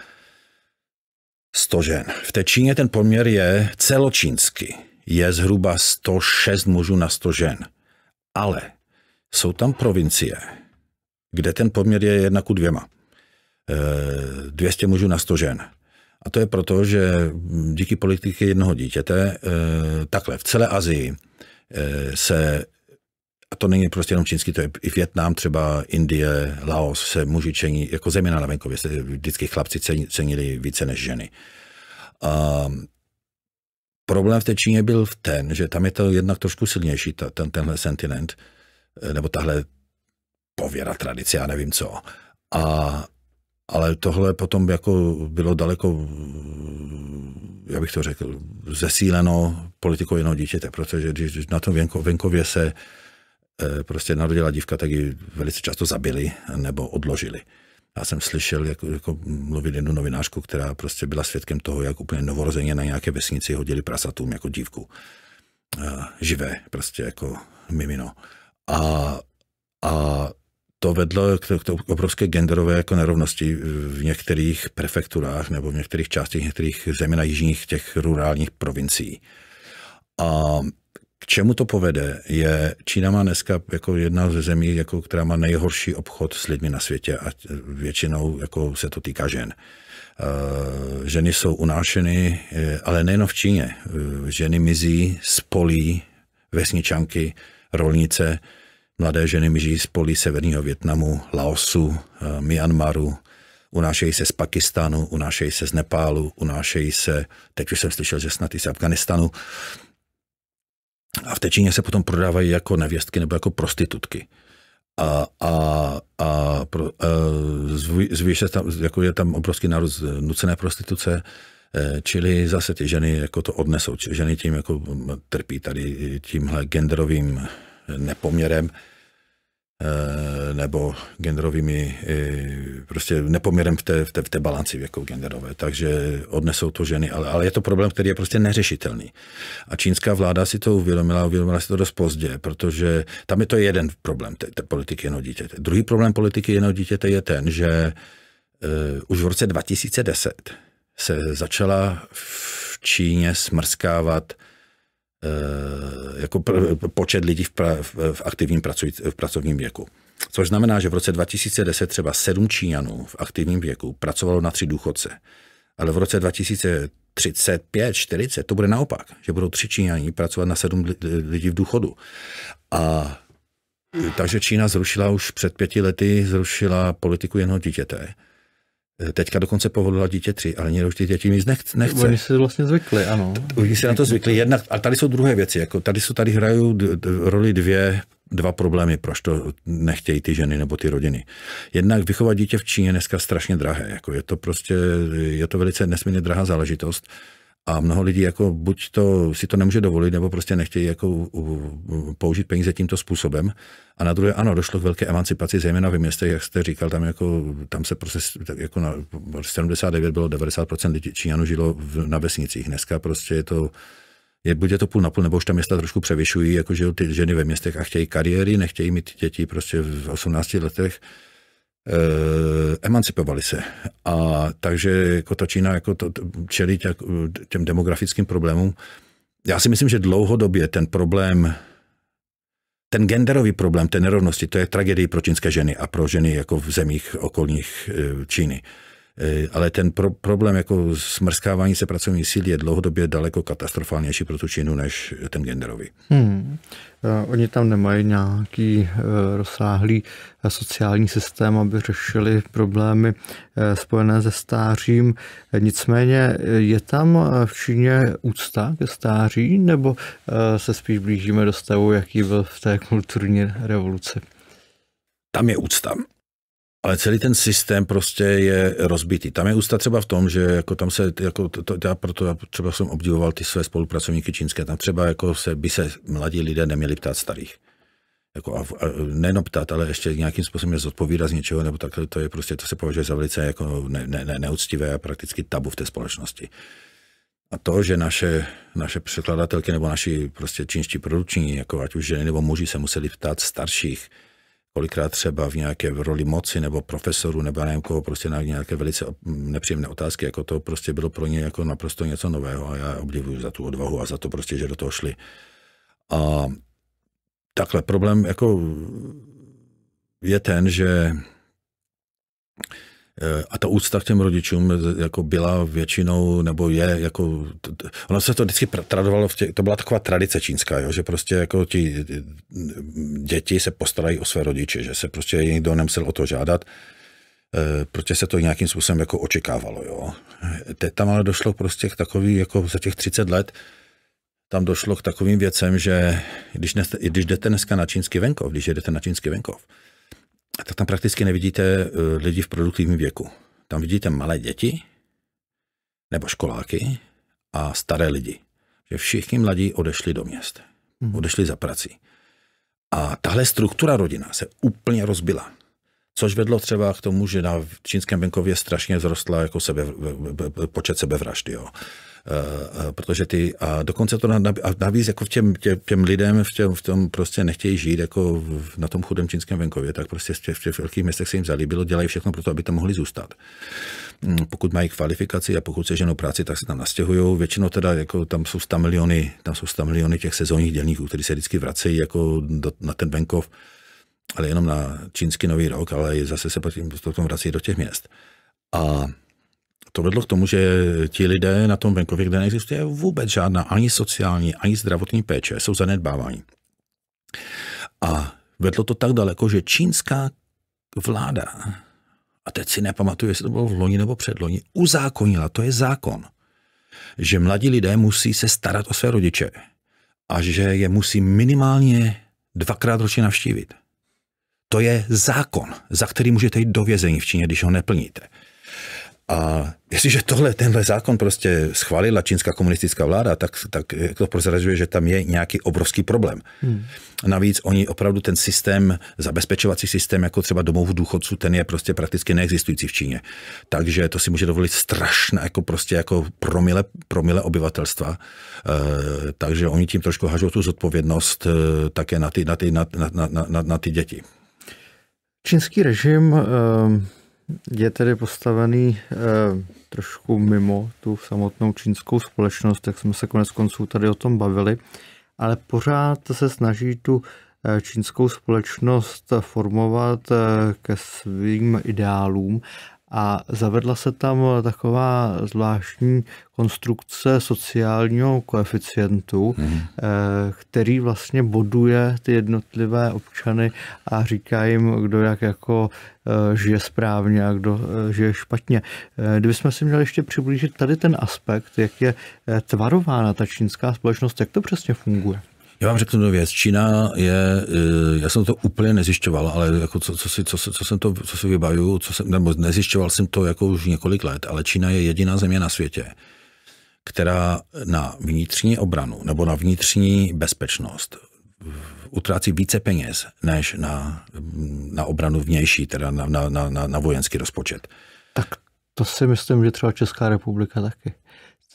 100 žen. V té Číně ten poměr je celočínsky. Je zhruba 106 mužů na 100 žen. Ale jsou tam provincie, kde ten poměr je jedna ku dvěma. 200 mužů na 100 žen. A to je proto, že díky politiky jednoho dítěte, eh, takhle v celé Azii eh, se, a to není prostě jenom čínský, to je i Větnam, třeba Indie, Laos, se muži čení, jako země na venkově, se vždycky chlapci cenili více než ženy. A problém v té Číně byl v ten, že tam je to jednak trošku silnější, ten, tenhle sentiment, eh, nebo tahle pověra, tradice, já nevím co. A ale tohle potom jako bylo daleko, já bych to řekl, zesíleno politikou jednoho dítěte, protože když na tom venko, venkově se eh, prostě narodila dívka, tak ji velice často zabili nebo odložili. Já jsem slyšel jako, jako mluvit jednu novinářku, která prostě byla svědkem toho, jak úplně novorozeně na nějaké vesnici hodili prasatům jako dívku. Eh, živé, prostě jako mimino. A, a to vedlo k, k obrovské genderové jako nerovnosti v některých prefekturách nebo v některých částech některých zemí na jižních těch rurálních provincií. A k čemu to povede, je Čína má dneska jako jedna ze zemí, jako, která má nejhorší obchod s lidmi na světě a většinou jako se to týká žen. Eh, ženy jsou unášeny, eh, ale nejen v Číně. Eh, ženy mizí z polí, vesničanky, rolnice, Mladé ženy mi žijí z polí Severního Větnamu, Laosu, eh, Myanmaru, unášejí se z Pakistánu, unášejí se z Nepálu, unášejí se, teď už jsem slyšel, že snad i z Afganistanu. A v Tečíně se potom prodávají jako nevěstky nebo jako prostitutky. A, a, a, pro, a eh, zvyše tam, jako je tam obrovský nárůst nucené prostituce, eh, čili zase ty ženy jako to odnesou. Ženy tím jako hm, trpí tady tímhle genderovým nepoměrem eh, nebo genderovými, prostě nepoměrem v té, v té, v té balanci věku genderové. Takže odnesou to ženy, ale, ale je to problém, který je prostě neřešitelný. A čínská vláda si to uvědomila, uvědomila si to dost pozdě, protože tam je to jeden problém té, té politiky jenom dítěte. Druhý problém politiky jenom dítěte je ten, že uh, už v roce 2010 se začala v Číně smrskávat Eh, jako počet lidí v, pra, v aktivním pracuj, v pracovním věku. Což znamená, že v roce 2010 třeba sedm Číňanů v aktivním věku pracovalo na tři důchodce. Ale v roce 2035, 40 to bude naopak, že budou tři Číňaní pracovat na sedm lidí v důchodu. A takže Čína zrušila už před pěti lety zrušila politiku jednoho dítěte Eh, teďka dokonce povolila dítě tři, ale někdo už ty děti nic nechce. Oni se vlastně zvykli, ano. Oni se na to zvykli. Jednak, a tady jsou druhé věci. Jako tady, jsou, tady hrajou d- d- roli dvě, dva problémy, proč to nechtějí ty ženy nebo ty rodiny. Jednak vychovat dítě v Číně dneska strašně drahé. Jako je to prostě, je to velice nesmírně drahá záležitost. A mnoho lidí jako buď to si to nemůže dovolit, nebo prostě nechtějí jako použít peníze tímto způsobem. A na druhé, ano, došlo k velké emancipaci, zejména ve městech, jak jste říkal, tam, jako, tam se prostě jako na 79 bylo 90% lidí Číňanů žilo v, na vesnicích. Dneska prostě je to je, buď je to půl na půl, nebo už ta města trošku převyšují, jako žijou ty ženy ve městech a chtějí kariéry, nechtějí mít děti prostě v 18 letech Eh, emancipovali se. A takže jako ta Čína jako to, čelí tě, těm demografickým problémům. Já si myslím, že dlouhodobě ten problém, ten genderový problém té nerovnosti, to je tragédie pro čínské ženy a pro ženy jako v zemích okolních eh, Číny. Eh, ale ten pro, problém jako smrskávání se pracovní síly je dlouhodobě daleko katastrofálnější pro tu činu než ten genderový. Hmm. Eh, oni tam nemají nějaký eh, rozsáhlý sociální systém, aby řešili problémy spojené se stářím. Nicméně je tam v Číně úcta ke stáří, nebo se spíš blížíme do stavu, jaký byl v té kulturní revoluci? Tam je úcta ale celý ten systém prostě je rozbitý. Tam je ústa třeba v tom, že jako tam se, jako to, to, já proto já třeba jsem obdivoval ty své spolupracovníky čínské, tam třeba jako se, by se mladí lidé neměli ptát starých. Jako a, a nejenom ptát, ale ještě nějakým způsobem je zodpovídat z něčeho, nebo tak to je prostě, to se považuje za velice jako ne, ne, ne, neúctivé a prakticky tabu v té společnosti. A to, že naše, naše překladatelky nebo naši prostě čínští produční, jako ať už ženy nebo muži se museli ptát starších, kolikrát třeba v nějaké roli moci nebo profesoru nebo nevím koho, prostě na nějaké velice nepříjemné otázky, jako to prostě bylo pro ně jako naprosto něco nového a já obdivuju za tu odvahu a za to prostě, že do toho šli. A takhle problém jako je ten, že Eh, a ta úcta k těm rodičům eh, jako byla většinou, nebo je, jako, ono se to vždycky tradovalo, v tě, to byla taková tradice čínská, jo, že prostě jako ti eh, děti se postarají o své rodiče, že se prostě nikdo nemusel o to žádat, protože se to nějakým způsobem jako očekávalo. Jo. Teď tam ale došlo prostě k takový, jako za těch 30 let, tam došlo k takovým věcem, že když, když jdete dneska na čínský venkov, když jedete na čínský venkov, tak tam prakticky nevidíte eh, lidi v produktivním věku. Tam vidíte malé děti nebo školáky a staré lidi. Že všichni mladí odešli do měst, mhm. odešli za prací. A tahle struktura rodina se úplně rozbila. Což vedlo třeba k tomu, že na čínském venkově strašně vzrostla jako sebe, počet sebevražd. Jo. Eh, eh, protože ty, a dokonce to navíc jako v těm, tě, těm lidem v, těm, v tom prostě nechtějí žít, jako na tom chudém čínském venkově, tak prostě v těch, v těch velkých městech se jim zalíbilo, dělají všechno pro to, aby tam mohli zůstat. Mm, pokud mají kvalifikaci a pokud se ženou práci, tak se tam nastěhují. Většinou teda jako tam jsou 100 miliony, tam jsou 100 miliony těch sezónních dělníků, kteří se vždycky vracejí jako do, na ten venkov, ale jenom na čínský nový rok, ale zase se potom vrací do těch měst. A to vedlo k tomu, že ti lidé na tom venkově, kde neexistuje vůbec žádná ani sociální, ani zdravotní péče, jsou zanedbávání. A vedlo to tak daleko, že čínská vláda, a teď si nepamatuju, jestli to bylo v loni nebo předloni, uzákonila, to je zákon, že mladí lidé musí se starat o své rodiče a že je musí minimálně dvakrát ročně navštívit. To je zákon, za který můžete jít do vězení v Číně, když ho neplníte. A jestliže tohle, tenhle zákon prostě schválila čínská komunistická vláda, tak, tak to prozrazuje, že tam je nějaký obrovský problém. Hmm. Navíc oni opravdu ten systém, zabezpečovací systém, jako třeba domovů důchodců, ten je prostě prakticky neexistující v Číně. Takže to si může dovolit strašné, jako prostě jako promile, promile obyvatelstva. E, takže oni tím trošku hažou tu zodpovědnost e, také na ty, na ty, na, na, na, na, na ty děti. Čínský režim e je tedy postavený e, trošku mimo tu samotnou čínskou společnost, jak jsme se konec konců tady o tom bavili, ale pořád se snaží tu eh, čínskou společnost formovat eh, ke svým ideálům a zavedla se tam taková zvláštní konstrukce sociálního koeficientu, hmm. který vlastně boduje ty jednotlivé občany a říká jim, kdo jak jako eh, žije správně a kdo eh, žije špatně. Kdybychom si měli ještě přiblížit tady ten aspekt, jak je tvarována ta čínská společnost, jak to přesně funguje? Já vám řeknu jednu věc. Čína je, eh, já jsem to úplně nezjišťoval, ale jako co, co, si, co, co jsem to, co si vybavil, co jsem, nebo nezjišťoval jsem to jako už několik let, ale Čína je jediná země na světě, která na vnitřní obranu nebo na vnitřní bezpečnost utrácí více peněz než na, na obranu vnější, teda na, na, na, na vojenský rozpočet. Tak to si myslím, že třeba Česká republika taky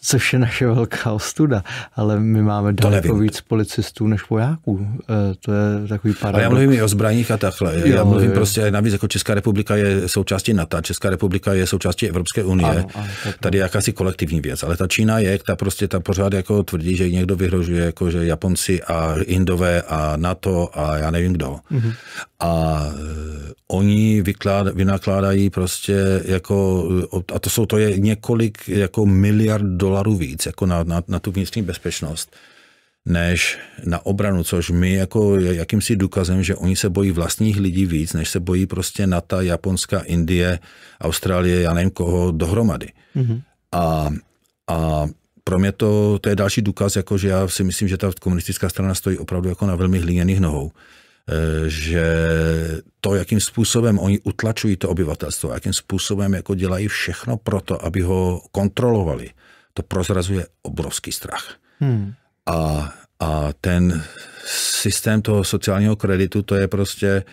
což je naše velká ostuda, ale my máme daleko víc policistů než vojáků. Eh, to je takový paradox. Ale já mluvím i o zbraních a takhle. Jo, já mluvím jo. prostě, navíc jako Česká republika je součástí NATO, Česká republika je součástí Evropské unie. Ano, ano, tak Tady je jakási kolektivní věc, ale ta Čína je, ta prostě ta pořád jako tvrdí, že někdo vyhrožuje, jako že Japonci a Indové a NATO a já nevím kdo. Mhm. A eh, oni vykládá, vynakládají prostě jako, a to jsou to je několik jako miliard dolarů dolarů víc jako na, na, na tu vnitřní bezpečnost, než na obranu, což my jako jakýmsi důkazem, že oni se bojí vlastních lidí víc, než se bojí prostě NATO, Japonska, Indie, Austrálie, já nevím koho, dohromady. Mm-hmm. A, a pro mě to, to je další důkaz, jako že já si myslím, že ta komunistická strana stojí opravdu jako na velmi hliněných nohou. Eh, že to, jakým způsobem oni utlačují to obyvatelstvo, jakým způsobem jako dělají všechno pro to, aby ho kontrolovali, to prozrazuje obrovský strach. Hmm. A, a ten systém toho sociálního kreditu, to je prostě,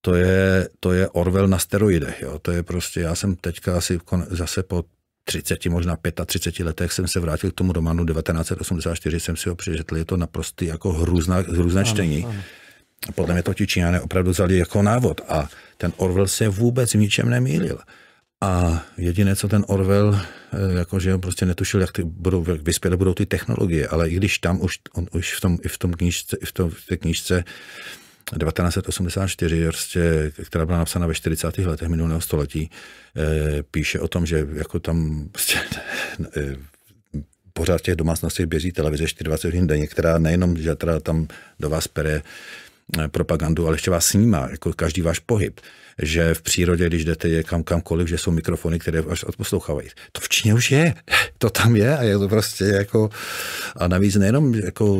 to je, to je Orwell na steroidech. Jo? To je prostě, já jsem teďka asi zase po 30, možná 35 letech jsem se vrátil k tomu románu 1984, jsem si ho přečetl, je to naprostý jako hrůzna, hrůzné ano, čtení. Ano. Podle mě to ti Číňané opravdu vzali jako návod a ten Orwell se vůbec v ničem nemýlil. A jediné, co ten Orwell, eh, jakože on prostě netušil, jak ty budou jak vyspěle budou ty technologie, ale i když tam už, on už v tom, i v tom knížce, i v, tom, v té knížce 1984, prostě, která byla napsána ve 40. letech minulého století, eh, píše o tom, že jako tam prostě, eh, pořád v těch domácnostech běží televize 24 hodin denně, která nejenom, že teda tam do vás pere Eh, propagandu, ale ještě vás snímá, jako každý váš pohyb. Že v přírodě, když jdete je kam kamkoliv, že jsou mikrofony, které vás odposlouchávají. To v Číně už je, to tam je a je to prostě jako... A navíc nejenom jako,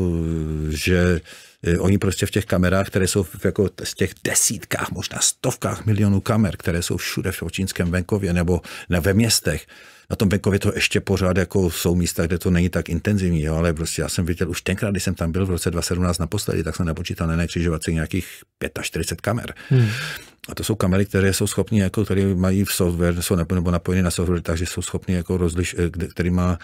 že eh, Oni prostě v těch kamerách, které jsou v, jako z těch desítkách, možná stovkách milionů kamer, které jsou všude v čínském venkově nebo ve městech, na tom venkově to ještě pořád jako jsou místa, kde to není tak intenzivní, jo, ale prostě já jsem viděl už tenkrát, když jsem tam byl v roce 2017 naposledy, tak jsem napočítal na křižovatce nějakých 45 kamer. Hmm. A to jsou kamery, které jsou schopné jako, které mají v software, jsou nebo napojeny na software, takže jsou schopné jako rozliš, eh, který má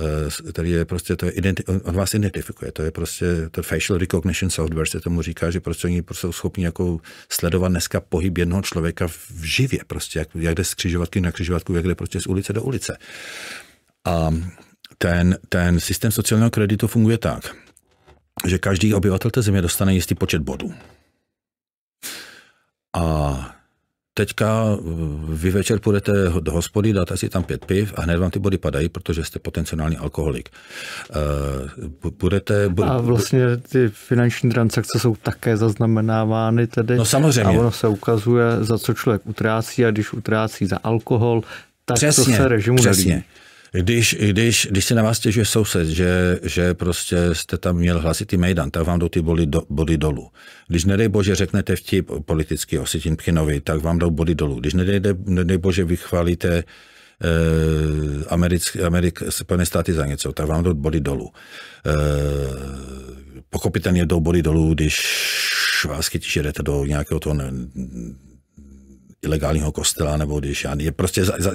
Eh, který je prostě, to je identi- on vás identifikuje, to je prostě, to facial recognition software se tomu říká, že prostě oni prostě jsou schopni jako sledovat dneska pohyb jednoho člověka v živě, prostě jak, jak jde z křižovatky na křižovatku, jak jde prostě z ulice do ulice. A ten, ten systém sociálního kreditu funguje tak, že každý obyvatel té země dostane jistý počet bodů. A teďka eh, vy večer půjdete do hospody, dáte si tam pět piv a hned vám ty body padají, protože jste potenciální alkoholik. Budete, eh, a vlastně ty finanční transakce jsou také zaznamenávány tedy. No samozřejmě. A ono se ukazuje, za co člověk utrácí a když utrácí za alkohol, tak přesně, to se režimu přesně. Nelíbí. Když, když, když se na vás stěžuje soused, že, že prostě jste tam měl hlasitý mejdan, tak vám jdou ty body, do, body dolů. Když nedej bože řeknete vtip politický o Pchinovi, tak vám jdou body dolů. Když nedej, nedej bože vychválíte eh, Americk, Amerik, Spojené státy za něco, tak vám jdou body dolů. Eh, pochopitelně jdou body dolů, když vás chytíš, jedete do nějakého toho ne, ilegálního kostela, nebo když já, je prostě za, za,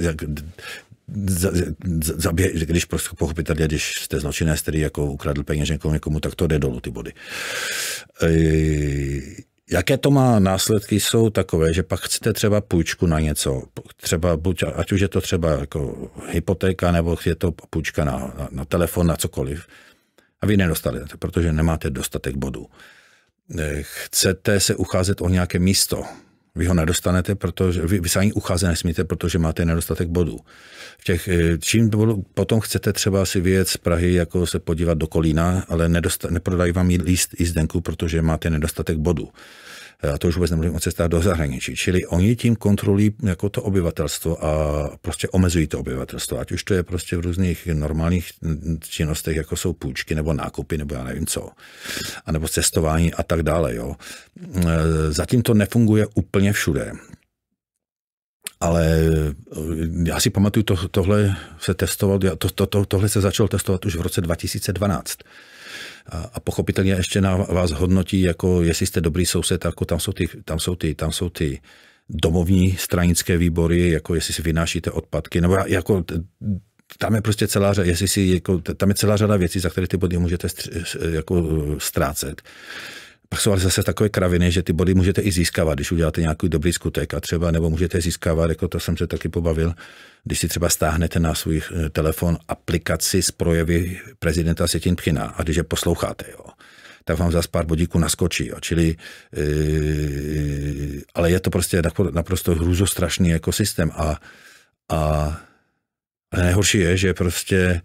za, když prostě pochopitelně, když jste zločinec, který jako ukradl peněženku někomu, tak to jde dolů ty body. Jaké to má následky jsou takové, že pak chcete třeba půjčku na něco, třeba buď, ať už je to třeba jako hypotéka, nebo je to půjčka na, na, na telefon, na cokoliv, a vy nedostanete, protože nemáte dostatek bodů. Chcete se ucházet o nějaké místo, vy ho nedostanete, protože vy, vy se ani ucházet nesmíte, protože máte nedostatek bodů. V těch, eh, čím potom chcete třeba si vyjet z Prahy, jako se podívat do Kolína, ale nedosta, neprodají vám jíst, jízdenku, protože máte nedostatek bodů. A to už vůbec nemluvím o cestách do zahraničí. Čili oni tím kontrolují jako to obyvatelstvo a prostě omezují to obyvatelstvo. Ať už to je prostě v různých normálních činnostech, jako jsou půjčky nebo nákupy, nebo já nevím co. A nebo cestování a tak dále. Jo. E, zatím to nefunguje úplně všude ale e, já si pamatuju, to, tohle se testovalo, to, to, to, tohle se začalo testovat už v roce 2012 a, a pochopitelně ještě na vás hodnotí, jako jestli jste dobrý soused, jako tam jsou ty, tam jsou ty, tam jsou ty domovní stranické výbory, jako jestli si vynášíte odpadky, nebo jako tam je prostě celá řada, jestli si, jako, tam je celá řada věcí, za které ty body můžete stř, jako e, ztrácet. Pak jsou ale zase takové kraviny, že ty body můžete i získávat, když uděláte nějaký dobrý skutek a třeba, nebo můžete získávat, jako to jsem se taky pobavil, když si třeba stáhnete na svůj eh, telefon aplikaci z projevy prezidenta Setin Pchina a když je posloucháte, jo tak vám zase pár bodíků naskočí. Jo. Čili, e, ale je to prostě naprosto hrůzostrašný ekosystém. Jako a, a nejhorší je, že prostě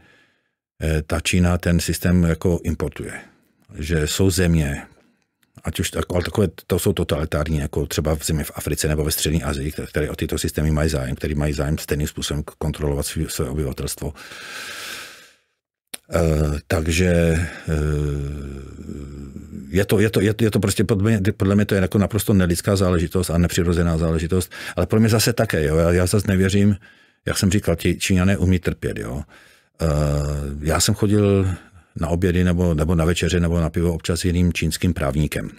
eh, ta Čína ten systém jako importuje. Že jsou země, ať už ale takové, to jsou totalitární, jako třeba v zemi v Africe nebo ve Střední Asii, které o tyto systémy mají zájem, který mají zájem stejným způsobem kontrolovat svý, své obyvatelstvo. Uh, takže uh, je to, je to, je to, je to prostě, podle mě, podle mě to je jako naprosto nelidská záležitost a nepřirozená záležitost, ale pro mě zase také, jo, já, já zase nevěřím, jak jsem říkal, ti Číňané umí trpět, jo. Uh, já jsem chodil na obědy nebo, nebo na večeře nebo na pivo občas jiným čínským právníkem,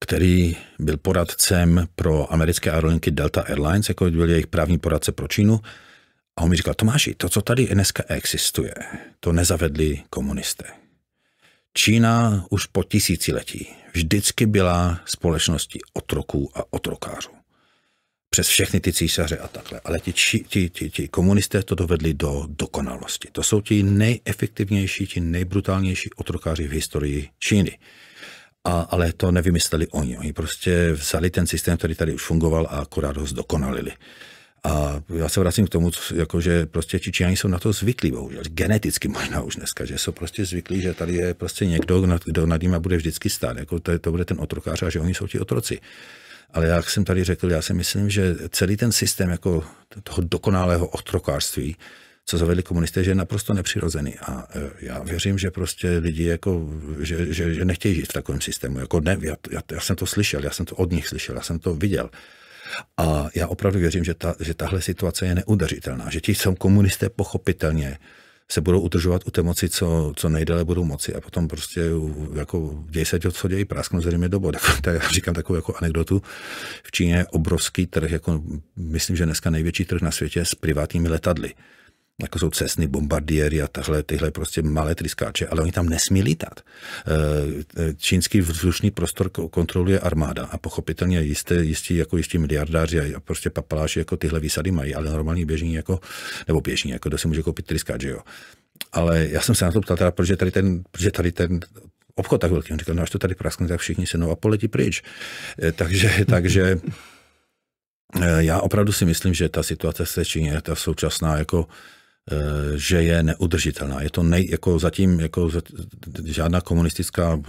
který byl poradcem pro americké aerolinky Delta Airlines, jako byl jejich právní poradce pro Čínu. A on mi říkal, Tomáši, to, co tady dneska existuje, to nezavedli komunisté. Čína už po tisíciletí vždycky byla společností otroků a otrokářů přes všechny ty císaře a takhle. Ale ti, ti, ti, ti komunisté to dovedli do dokonalosti. To jsou ti nejefektivnější, ti nejbrutálnější otrokáři v historii Číny. A, ale to nevymysleli oni. Oni prostě vzali ten systém, který tady už fungoval a akorát ho zdokonalili. A já se vracím k tomu, jako že prostě Číňani jsou na to zvyklí, bohužel, geneticky možná už dneska, že jsou prostě zvyklí, že tady je prostě někdo, kdo nad nima bude vždycky stát, jako to, to bude ten otrokář a že oni jsou ti otroci. Ale jak jsem tady řekl, já si myslím, že celý ten systém jako toho dokonalého otrokářství, co zavedli komunisté, že je naprosto nepřirozený. A e, já věřím, že prostě lidi jako, že, že, že nechtějí žít v takovém systému. Jako ne, já, já, já jsem to slyšel, já jsem to od nich slyšel, já jsem to viděl. A já opravdu věřím, že, ta, že tahle situace je neudržitelná, že ti jsou komunisté pochopitelně se budou udržovat u té moci, co, co nejdéle budou moci a potom prostě jako děj se to, co dějí, prásknu zřejmě do bod. Jako, tak, říkám takovou jako anekdotu. V Číně je obrovský trh, jako myslím, že dneska největší trh na světě s privátními letadly jako jsou cesny, bombardiery a tahle, tyhle prostě malé tryskáče, ale oni tam nesmí lítat. E, e, čínský vzdušný prostor kontroluje armáda a pochopitelně jisté, jistí, jako jistí miliardáři a prostě papaláši jako tyhle výsady mají, ale normální běžní jako, nebo běžní, jako kdo si může koupit tryskáč, jo. Ale já jsem se na to ptal, teda, protože tady ten, protože tady ten obchod tak velký. On říkal, no až to tady praskne, tak všichni se no a poletí pryč. E, takže, takže já opravdu si myslím, že ta situace se Číně, ta současná jako Eh, že je neudržitelná. Je to nej, jako zatím jako žádná komunistická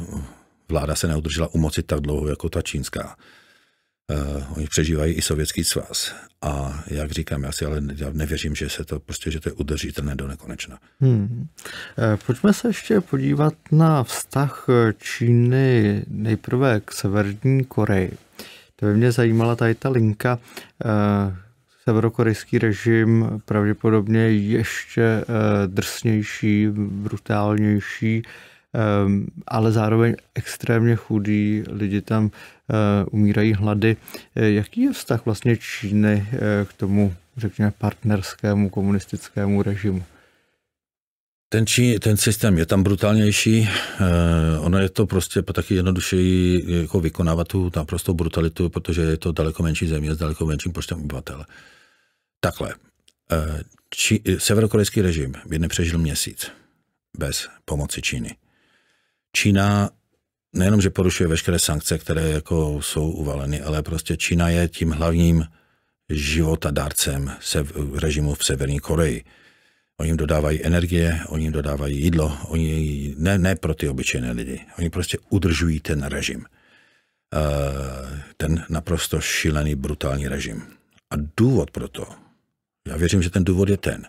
vláda se neudržela u moci tak dlouho jako ta čínská. Uh, oni přežívají i sovětský svaz. A jak říkám, já si ale já nevěřím, že se to prostě, že to je udržitelné do nekonečna. Hmm. Eh, pojďme se ještě podívat na vztah Číny nejprve k Severní Koreji. To by mě zajímala tady ta linka. Uh, severokorejský režim pravděpodobně ještě eh, drsnější, brutálnější, ehm, ale zároveň extrémně chudý, lidi tam eh, umírají hlady. Eh, jaký je vztah vlastně Číny k tomu, řekněme, partnerskému komunistickému režimu? Ten, či, ten systém je tam brutálnější, e, ono je to prostě taky jednodušeji jako vykonávat tu naprostou brutalitu, protože je to daleko menší země s daleko menším počtem obyvatel. Takhle. Eh, Či, eh, severokorejský režim by nepřežil měsíc bez pomoci Číny. Čína nejenom, že porušuje veškeré sankce, které jako jsou uvaleny, ale prostě Čína je tím hlavním dárcem se režimu v Severní Koreji. Oni jim dodávají energie, oni jim dodávají jídlo, oni ne, ne pro ty obyčejné lidi, oni prostě udržují ten režim. Eh, ten naprosto šílený, brutální režim. A důvod pro to já věřím, že ten důvod je ten,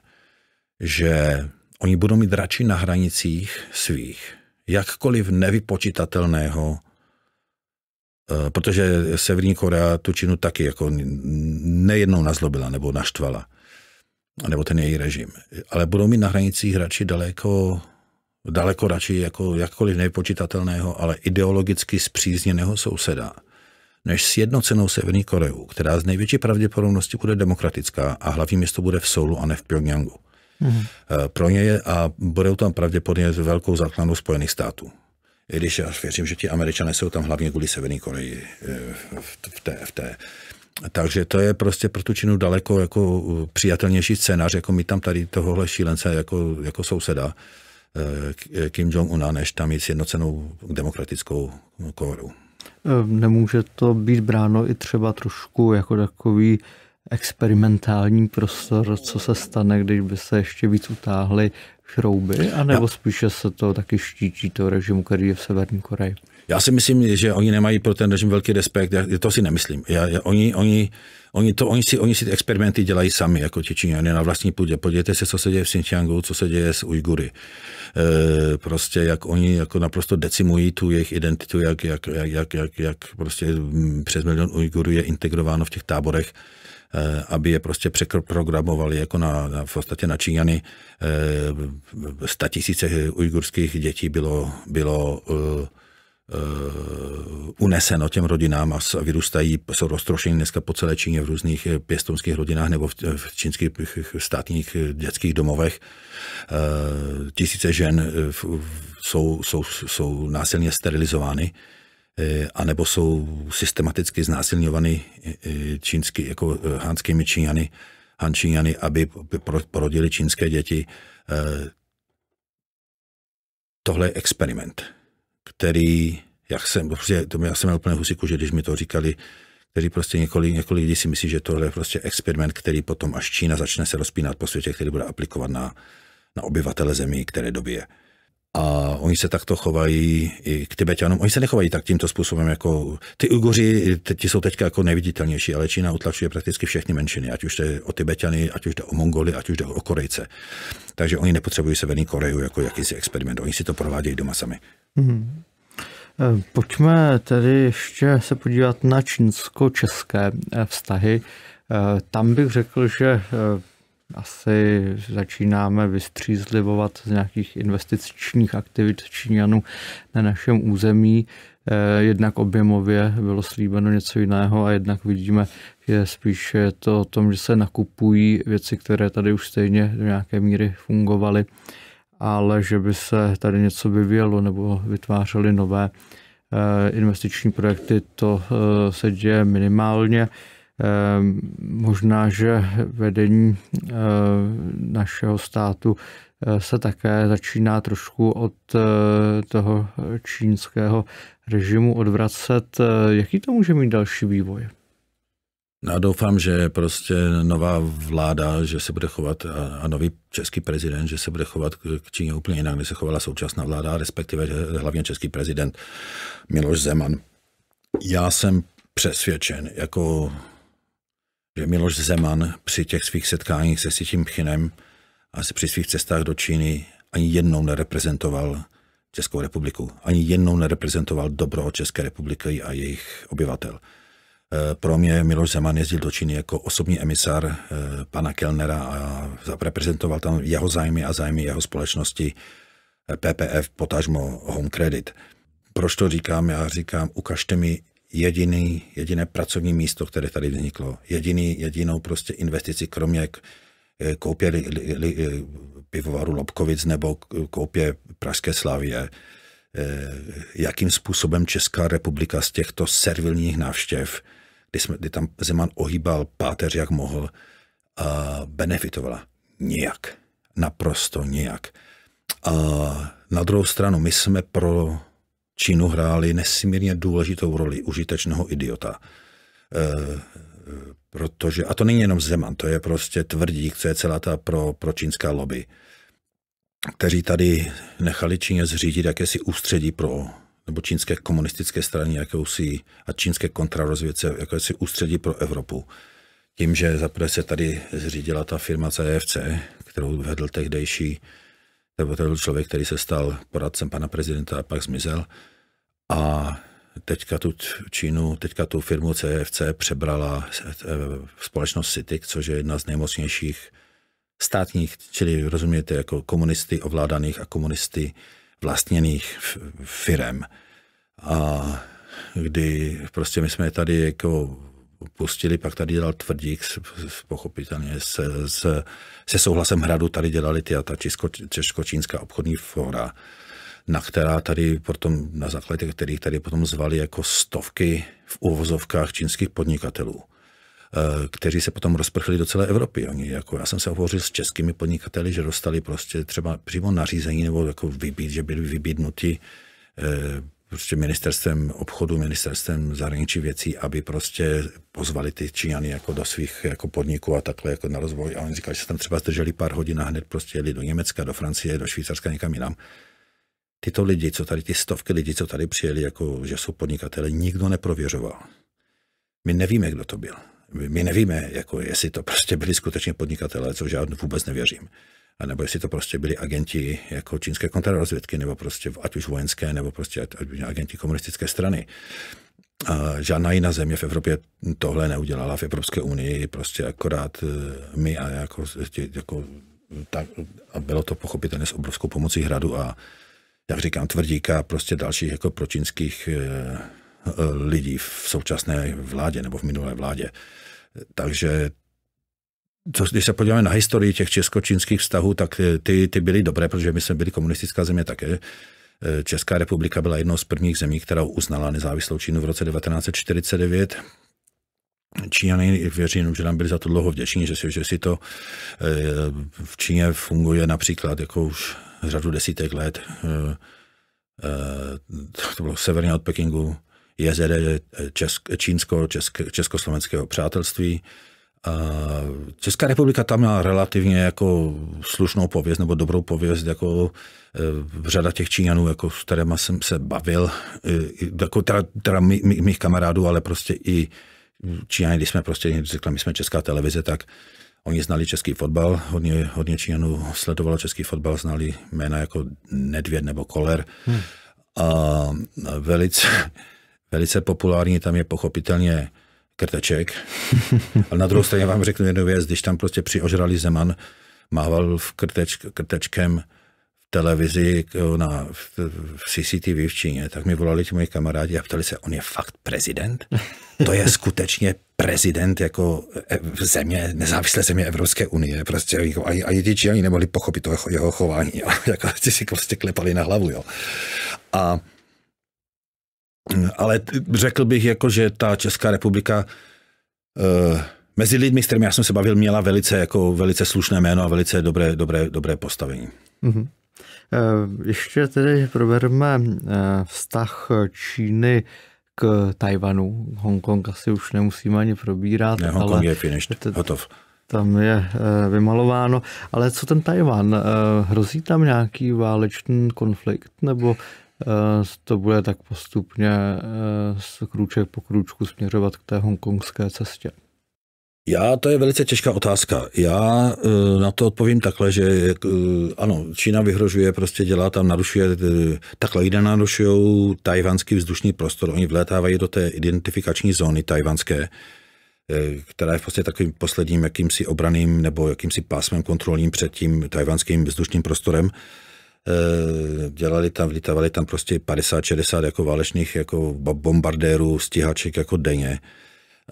že oni budou mít radši na hranicích svých, jakkoliv nevypočitatelného, eh, protože Severní Korea tu činu taky jako nejednou nazlobila nebo naštvala, nebo ten její režim. Ale budou mít na hranicích radši daleko, daleko radši jako jakkoliv nevypočitatelného, ale ideologicky spřízněného souseda – než jednocenou Severní Koreu, která z největší pravděpodobnosti bude demokratická a hlavní město bude v Soulu a ne v Pyongyangu. Mm-hmm. Eh, pro ně je a budou tam pravděpodobně velkou základnou Spojených států. I když já věřím, že ti američané jsou tam hlavně kvůli Severní Koreji eh, v té, v té. Takže to je prostě pro tu činu daleko jako eh, přijatelnější scénář, jako mít tam tady tohohle šílence jako, jako souseda Kim Jong-una, než tam mít jednocenou demokratickou Koreu. Ehm, nemůže to být bráno i třeba trošku jako takový experimentální prostor, co se stane, když by se ještě víc utáhly šrouby, anebo no. spíše se to taky štítí to režimu, který je v Severní Koreji? Já si myslím, že oni nemají pro ten režim velký respekt, já to si nemyslím. Já, já, oni, oni, oni, to, oni, si, oni si ty experimenty dělají sami, jako ti Číňané na vlastní půdě. Podívejte se, co se děje v Xinjiangu, co se děje s Ujgury. E, prostě jak oni jako naprosto decimují tu jejich identitu, jak, jak, jak, jak, jak, jak prostě přes milion Ujgurů je integrováno v těch táborech Eh, aby je prostě překroprogramovali jako na, na v podstatě na Číňany. Eh, sta tisíce ujgurských dětí bylo, bylo eh, uneseno těm rodinám a vyrůstají, jsou roztrošeny dneska po celé Číně v různých pěstounských rodinách nebo v čínských státních dětských domovech. Tisíce žen jsou, jsou, jsou násilně sterilizovány. Eh, anebo jsou systematicky znásilňovány eh, čínsky, jako eh, hánskými číňany, hančíňany, aby porodili čínské děti. Tohle je experiment, který, jak jsem, prostě, to já jsem měl úplně husiku, že když mi to říkali, kteří prostě několik, několik lidí si myslí, že tohle je prostě experiment, který potom až Čína začne se rozpínat po světě, který bude aplikovat na, na obyvatele zemí, které dobije a oni se takto chovají i k Tibetanům. Oni se nechovají tak tímto způsobem, jako ty Ugoři, ti jsou teď jako nejviditelnější, ale Čína utlačuje prakticky všechny menšiny, ať už jde o Tibetany, ať už jde o Mongoly, ať už jde o Korejce. Takže oni nepotřebují Severní Koreju jako jakýsi experiment, oni si to provádějí doma sami. Mm-hmm. Pojďme tedy ještě se podívat na čínsko-české e, vztahy. E, tam bych řekl, že asi začínáme vystřízlivovat z nějakých investičních aktivit Číňanů na našem území. Eh, jednak objemově bylo slíbeno něco jiného a jednak vidíme, že spíš je to o tom, že se nakupují věci, které tady už stejně do nějaké míry fungovaly, ale že by se tady něco vyvíjelo nebo vytvářely nové eh, investiční projekty, to eh, se děje minimálně. Ehm, možná, že vedení eh, našeho státu eh, se také začíná trošku od eh, toho čínského režimu odvracet. Jaký to může mít další vývoj? No, doufám, že prostě nová vláda, že se bude chovat a, a nový český prezident, že se bude chovat k Číně úplně jinak, než se chovala současná vláda, respektive hlavně český prezident Miloš Zeman. Já jsem přesvědčen jako že Miloš Zeman při těch svých setkáních se Sitím Pchinem a při svých cestách do Číny ani jednou nereprezentoval Českou republiku. Ani jednou nereprezentoval dobro České republiky a jejich obyvatel. E, pro mě Miloš Zeman jezdil do Číny jako osobní emisár e, pana Kellnera a reprezentoval tam jeho zájmy a zájmy jeho společnosti e, PPF, potažmo Home Credit. Proč to říkám? Já říkám, ukažte mi jediný, jediné pracovní místo, které tady vzniklo, jediný, jedinou prostě investici, kromě eh, koupě li, li, li, eh, pivovaru Lobkovic nebo koupě Pražské slavie. Eh, jakým způsobem Česká republika z těchto servilních návštěv, kdy, jsme, kdy tam Zeman ohýbal páteř, jak mohl, a benefitovala. Nijak. Naprosto nijak. A na druhou stranu, my jsme pro činu hráli nesmírně důležitou roli užitečného idiota. E, protože, a to není jenom Zeman, to je prostě tvrdí, co je celá ta pro, pro čínská lobby, kteří tady nechali Číně zřídit jakési ústředí pro nebo čínské komunistické strany jakousi a čínské kontrarozvědce jakési ústředí pro Evropu. Tím, že zaprvé se tady zřídila ta firma CFC, kterou vedl tehdejší, nebo to byl člověk, který se stal poradcem pana prezidenta a pak zmizel, a teďka tu Čínu, teďka tu firmu CFC přebrala eh, společnost CITIC, což je jedna z nejmocnějších státních, čili rozumíte, jako komunisty ovládaných a komunisty vlastněných firem. A kdy prostě my jsme tady jako pustili, pak tady dělal tvrdík, pochopitelně se, se, se souhlasem hradu tady dělali ty a ta Česko, Česko-Čínská obchodní fóra na která tady potom, na základě kterých tady potom zvali jako stovky v uvozovkách čínských podnikatelů eh, kteří se potom rozprchli do celé Evropy. Oni, jako já jsem se hovořil s českými podnikateli, že dostali prostě třeba přímo nařízení nebo jako vybít, že byli vybídnuti eh, prostě ministerstvem obchodu, ministerstvem zahraničí věcí, aby prostě pozvali ty Číňany jako do svých jako podniků a takhle jako na rozvoj. A oni říkali, že se tam třeba zdrželi pár hodin a hned prostě jeli do Německa, do Francie, do Švýcarska, někam jinam tyto lidi, co tady, ty stovky lidí, co tady přijeli, jako že jsou podnikatele, nikdo neprověřoval. My nevíme, kdo to byl. My, nevíme, jako jestli to prostě byli skutečně podnikatelé, což já vůbec nevěřím. A nebo jestli to prostě byli agenti jako čínské kontrarozvědky, nebo prostě ať už vojenské, nebo prostě ať, ať už agenti komunistické strany. A žádná jiná země v Evropě tohle neudělala. V Evropské unii prostě akorát e, my a jako, e, jako tak, a bylo to pochopitelně s obrovskou pomocí hradu a jak říkám, tvrdíka prostě dalších jako pročínských eh, eh, lidí v současné vládě nebo v minulé vládě. Takže co, když se podíváme na historii těch česko-čínských vztahů, tak eh, ty, ty byly dobré, protože my jsme byli komunistická země také. Česká republika byla jednou z prvních zemí, která uznala nezávislou Čínu v roce 1949. Číňany, věřím, že nám byli za to dlouho vděční, že si, že si to v Číně funguje například jako už řadu desítek let. Eh, eh, to bylo severně od Pekingu, jezere eh, Česk, Čínsko, Česk, Československého přátelství. Česká republika tam měla relativně jako slušnou pověst nebo dobrou pověst, jako řada těch Číňanů, jako s kterými jsem se bavil, jako teda, teda mých kamarádů, ale prostě i Číňani, když jsme prostě řekli, my jsme česká televize, tak uh, Oni znali český fotbal, hodně, hodně Číňanů sledovalo český fotbal, znali jména jako Nedvěd nebo Koler. Hmm. A velice, velice populární tam je pochopitelně Krteček. Ale na druhou straně vám řeknu jednu věc, když tam prostě přiožrali Zeman, mával v krteč, krtečkem televizi na, v, v CCTV v Číně, tak mi volali ti moji kamarádi a ptali se, on je fakt prezident? To je skutečně prezident jako e, v země, nezávislé země Evropské unie. Prostě ani, jako, ani ti Číňani nemohli pochopit toho jeho chování. Jo. Jako ti si prostě klepali na hlavu. Jo. A, ale řekl bych, jako, že ta Česká republika uh, mezi lidmi, s kterými já jsem se bavil, měla velice, jako, velice slušné jméno a velice dobré, dobré, dobré postavení. Mm-hmm. Eh, ještě tedy proberme eh, vztah Číny k Tajvanu. Hongkong asi už nemusíme ani probírat. Ne, Hongkong ale je finished, hotov. Tam je eh, vymalováno. Ale co ten Tajvan? Hrozí tam nějaký válečný konflikt nebo to bude tak postupně krůček po krůčku směřovat k té hongkongské cestě? Já, to je velice těžká otázka. Já eh, na to odpovím takhle, že eh, ano, Čína vyhrožuje, prostě dělá tam, narušuje, eh, takhle jde narušují tajvanský vzdušný prostor. Oni vlétávají do té identifikační zóny tajvanské, která je v podstatě takovým posledním jakýmsi obraným nebo jakýmsi pásmem kontrolním před tím tajvanským vzdušným prostorem dělali tam, vlítavali tam prostě 50-60 jako válečných jako bombardérů, stíhaček jako denně.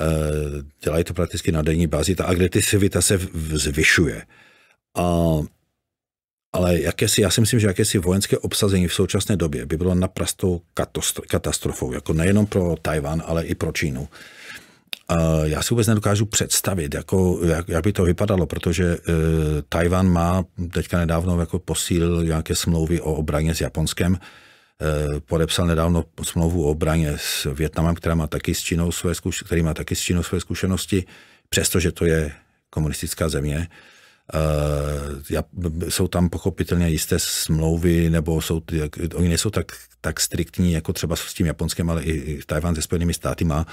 Eh, dělají to prakticky na denní bázi, ta agresivita se zvyšuje. A, ale jakési, já si myslím, že jakési vojenské obsazení v současné době by bylo naprostou katastrofou, jako nejenom pro Tajvan, ale i pro Čínu. A eh, já si vůbec nedokážu představit, jako, jak, jak by to vypadalo, protože e, eh, Tajvan má teďka nedávno jako posílil nějaké smlouvy o obraně s Japonskem. Eh, podepsal nedávno smlouvu o obraně s Větnamem, která má taky s Čínou své zkušenosti, který má taky s Čínou své zkušenosti, přestože to je komunistická země. Uh, jsou tam pochopitelně jisté smlouvy, nebo jsou, oni nejsou tak, tak striktní, jako třeba s tím Japonskem, ale i, i Tajván se Spojenými státy má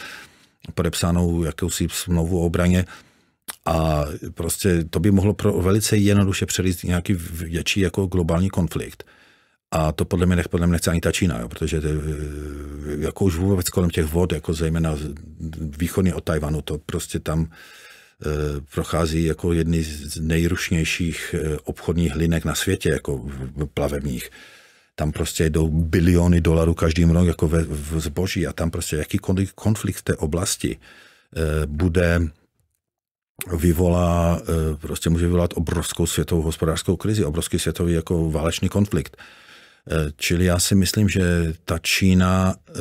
podepsanou jakousi smlouvu o obraně. A prostě to by mohlo pro velice jednoduše přelít nějaký větší jako globální konflikt. A to podle mě, nech, podle mě nechce ani ta Čína, jo, protože to, jako už vůbec kolem těch vod, jako zejména východně od Tajvanu, to prostě tam e, prochází jako jedny z nejrušnějších e, obchodních linek na světě, jako plavebních. Tam prostě jdou biliony dolarů každým rok jako ve, v zboží a tam prostě jakýkoliv konflikt v té oblasti e, bude vyvolá, e, prostě může vyvolat obrovskou světovou hospodářskou krizi, obrovský světový jako válečný konflikt. Eh, čili já si myslím, že ta Čína eh,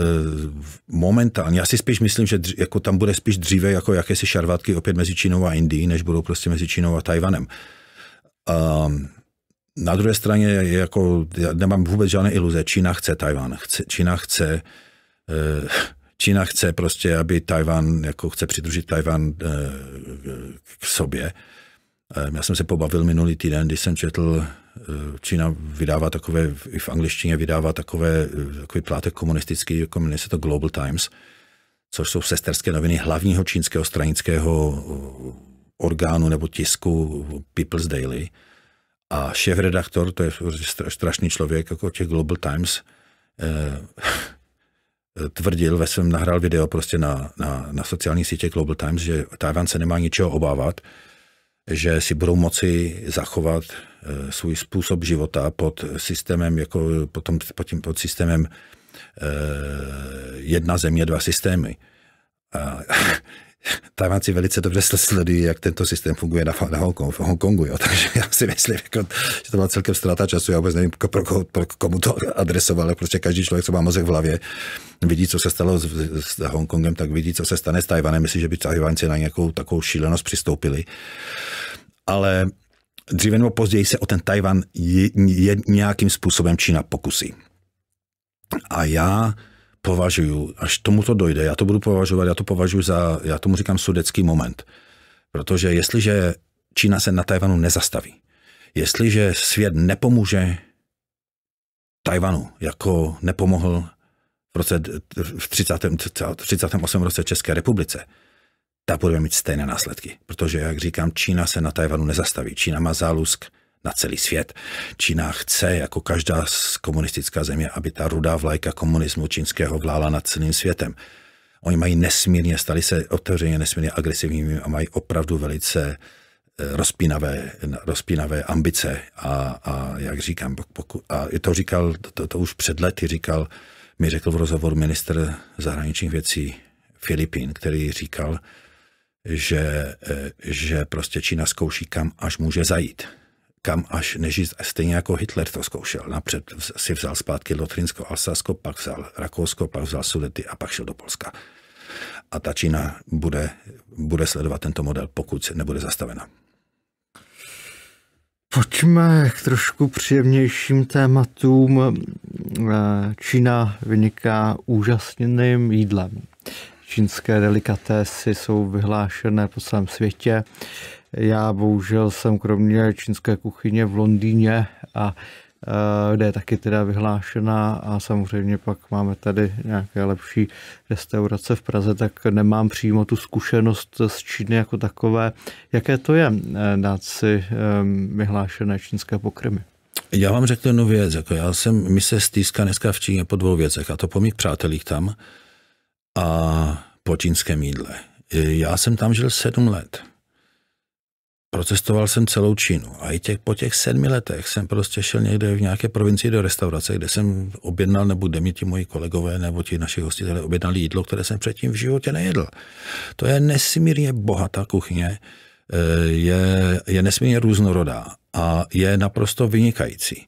momentálně, já si spíš myslím, že jako tam bude spíš dříve jako jakési šarvátky opět mezi Čínou a Indií, než budou prostě mezi Čínou a Tajvanem. Ehm, na druhé straně, jako, já nemám vůbec žádné iluze, Čína chce Tajvan, chce, Čína chce eh, Čína chce prostě, aby Tajvan, jako chce přidružit Tajvan k sobě. Ehm, já jsem se pobavil minulý týden, když jsem četl Eh, Čína vydává takové, i v angličtině vydává takové, eh, takový plátek komunistický, jako jmenuje se to Global Times, což jsou sesterské noviny hlavního čínského stranického eh, orgánu nebo tisku People's Daily. A šéf-redaktor, to je strašný člověk, jako těch Global Times, tvrdil ve svém, nahrál video prostě na, na, na sociální sítě Global Times, že Tajvan se nemá ničeho obávat, že si budou moci zachovat eh, svůj způsob života pod systémem, jako potom pod, tím, pod systémem eh, jedna země, dva systémy. A, Tajvanci velice dobře sledují, jak tento systém funguje na, na Hongkongu, v Hongkongu jo. takže já si myslím, jako, že to byla celkem ztráta času, já vůbec nevím, pro, pro, pro komu to adresoval, ale prostě každý člověk, co má mozek v hlavě, vidí, co se stalo s, s Hongkongem, tak vidí, co se stane s Tajvanem, myslím, že by Tajvanci na nějakou takovou šílenost přistoupili. Ale dříve nebo později se o ten Tajvan je, je, nějakým způsobem Čína pokusí. A já považuju, až tomu to dojde, já to budu považovat, já to považuji za, já tomu říkám sudecký moment. Protože jestliže Čína se na Tajvanu nezastaví, jestliže svět nepomůže Tajvanu, jako nepomohl v, roce, v 30, 38. roce České republice, tak budeme mít stejné následky. Protože, jak říkám, Čína se na Tajvanu nezastaví. Čína má zálusk na celý svět. Čína chce, jako každá komunistická země, aby ta rudá vlajka komunismu čínského vlála nad celým světem. Oni mají nesmírně, stali se otevřeně nesmírně agresivními a mají opravdu velice eh, rozpínavé, rozpínavé ambice. A, a jak říkám, poku, a to říkal, to, to už před lety říkal, mi řekl v rozhovoru minister zahraničních věcí Filipín, který říkal, že, eh, že prostě Čína zkouší, kam až může zajít kam až než Stejně jako Hitler to zkoušel. Napřed si vzal zpátky Lotrinsko, Alsasko, pak vzal Rakousko, pak vzal Sudety a pak šel do Polska. A ta Čína bude, bude sledovat tento model, pokud se nebude zastavena. Pojďme k trošku příjemnějším tématům. E, Čína vyniká úžasným jídlem. Čínské delikatesy jsou vyhlášené po celém světě. Já bohužel jsem kromě čínské kuchyně v Londýně a kde je taky teda vyhlášená a samozřejmě pak máme tady nějaké lepší restaurace v Praze, tak nemám přímo tu zkušenost z Číny jako takové. Jaké to je eh, dát si ehm, vyhlášené čínské pokrmy? Já vám řeknu jednu věc. Jako já jsem, my se stýská dneska v Číně po dvou věcech, a to po mých přátelích tam a po čínském jídle. Já jsem tam žil sedm let procestoval jsem celou Čínu a i těch, po těch sedmi letech jsem prostě šel někde v nějaké provincii do restaurace, kde jsem objednal, nebo kde mi ti moji kolegové nebo ti naši hostitelé objednali jídlo, které jsem předtím v životě nejedl. To je nesmírně bohatá kuchyně, eh, je, je nesmírně různorodá a je naprosto vynikající.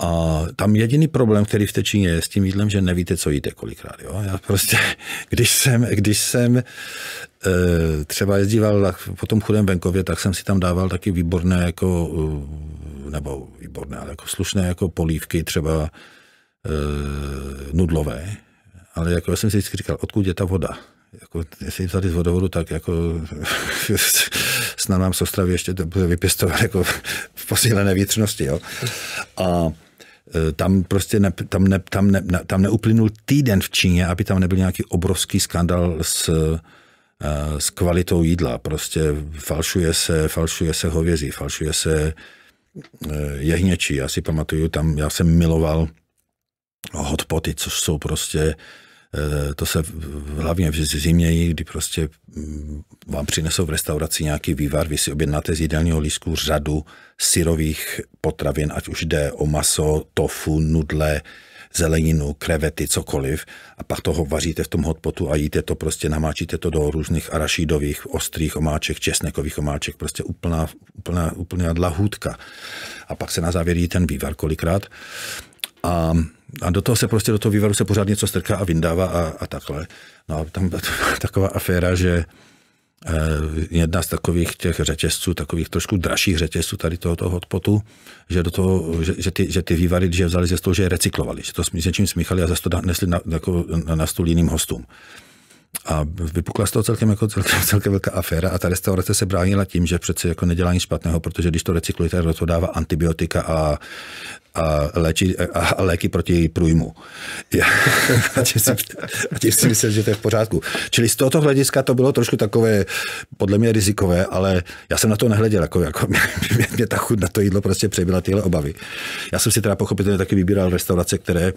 A tam jediný problém, který v té Číně je s tím jídlem, že nevíte, co jíte kolikrát. Jo? Já prostě, když jsem, když jsem e, třeba jezdíval po tom chudém venkově, tak jsem si tam dával taky výborné, jako, eh, nebo výborné, ale jako slušné jako polívky, třeba e, nudlové. Ale jako já jsem si vždycky říkal, odkud je ta voda? jako, jestli tady z vodovodu, tak jako snad nám z Ostravy ještě to bude vypěstovat jako v posílené vnitřnosti, jo. A e, tam prostě ne, tam, ne, tam, ne, tam neuplynul týden v Číně, aby tam nebyl nějaký obrovský skandal s, e, s kvalitou jídla. Prostě falšuje se, falšuje se hovězí, falšuje se e, jehněčí. Já si pamatuju, tam já jsem miloval hotpoty, což jsou prostě Eh, to se hlavně v zimě, kdy prostě mm, vám přinesou v restauraci nějaký vývar, vy si objednáte z jídelního lísku řadu syrových potravin, ať už jde o maso, tofu, nudle, zeleninu, krevety, cokoliv a pak toho vaříte v tom hotpotu a jíte to prostě, namáčíte to do různých arašídových, ostrých omáček, česnekových omáček, prostě úplná, úplná, úplná dlahůdka. A pak se na závěr jí ten vývar kolikrát. A a do toho se prostě, do toho vývaru se pořád něco strká a vyndává a, a takhle. No a tam byla taková aféra, že eh, jedna z takových těch řetězců, takových trošku dražších řetězců tady tohoto hotpotu, že, do toho, že, že, ty, že ty vývary, když je vzali ze stolu, že je recyklovali, že to s něčím smíchali a zase to nesli na, jako, na, stůl jiným hostům. A vypukla z toho celkem, jako celkem, celkem velká aféra a ta restaurace se bránila tím, že přece jako nedělá nic špatného, protože když to recyklujete, do to dává antibiotika a a, léči, a léky proti průjmu. a tím si, tím myslím, že to je v pořádku. Čili z tohoto hlediska to bylo trošku takové, podle mě rizikové, ale já jsem na to nehleděl, jako, jako mě, mě, ta chuť na to jídlo prostě přebyla tyhle obavy. Já jsem si teda pochopitelně taky vybíral restaurace, které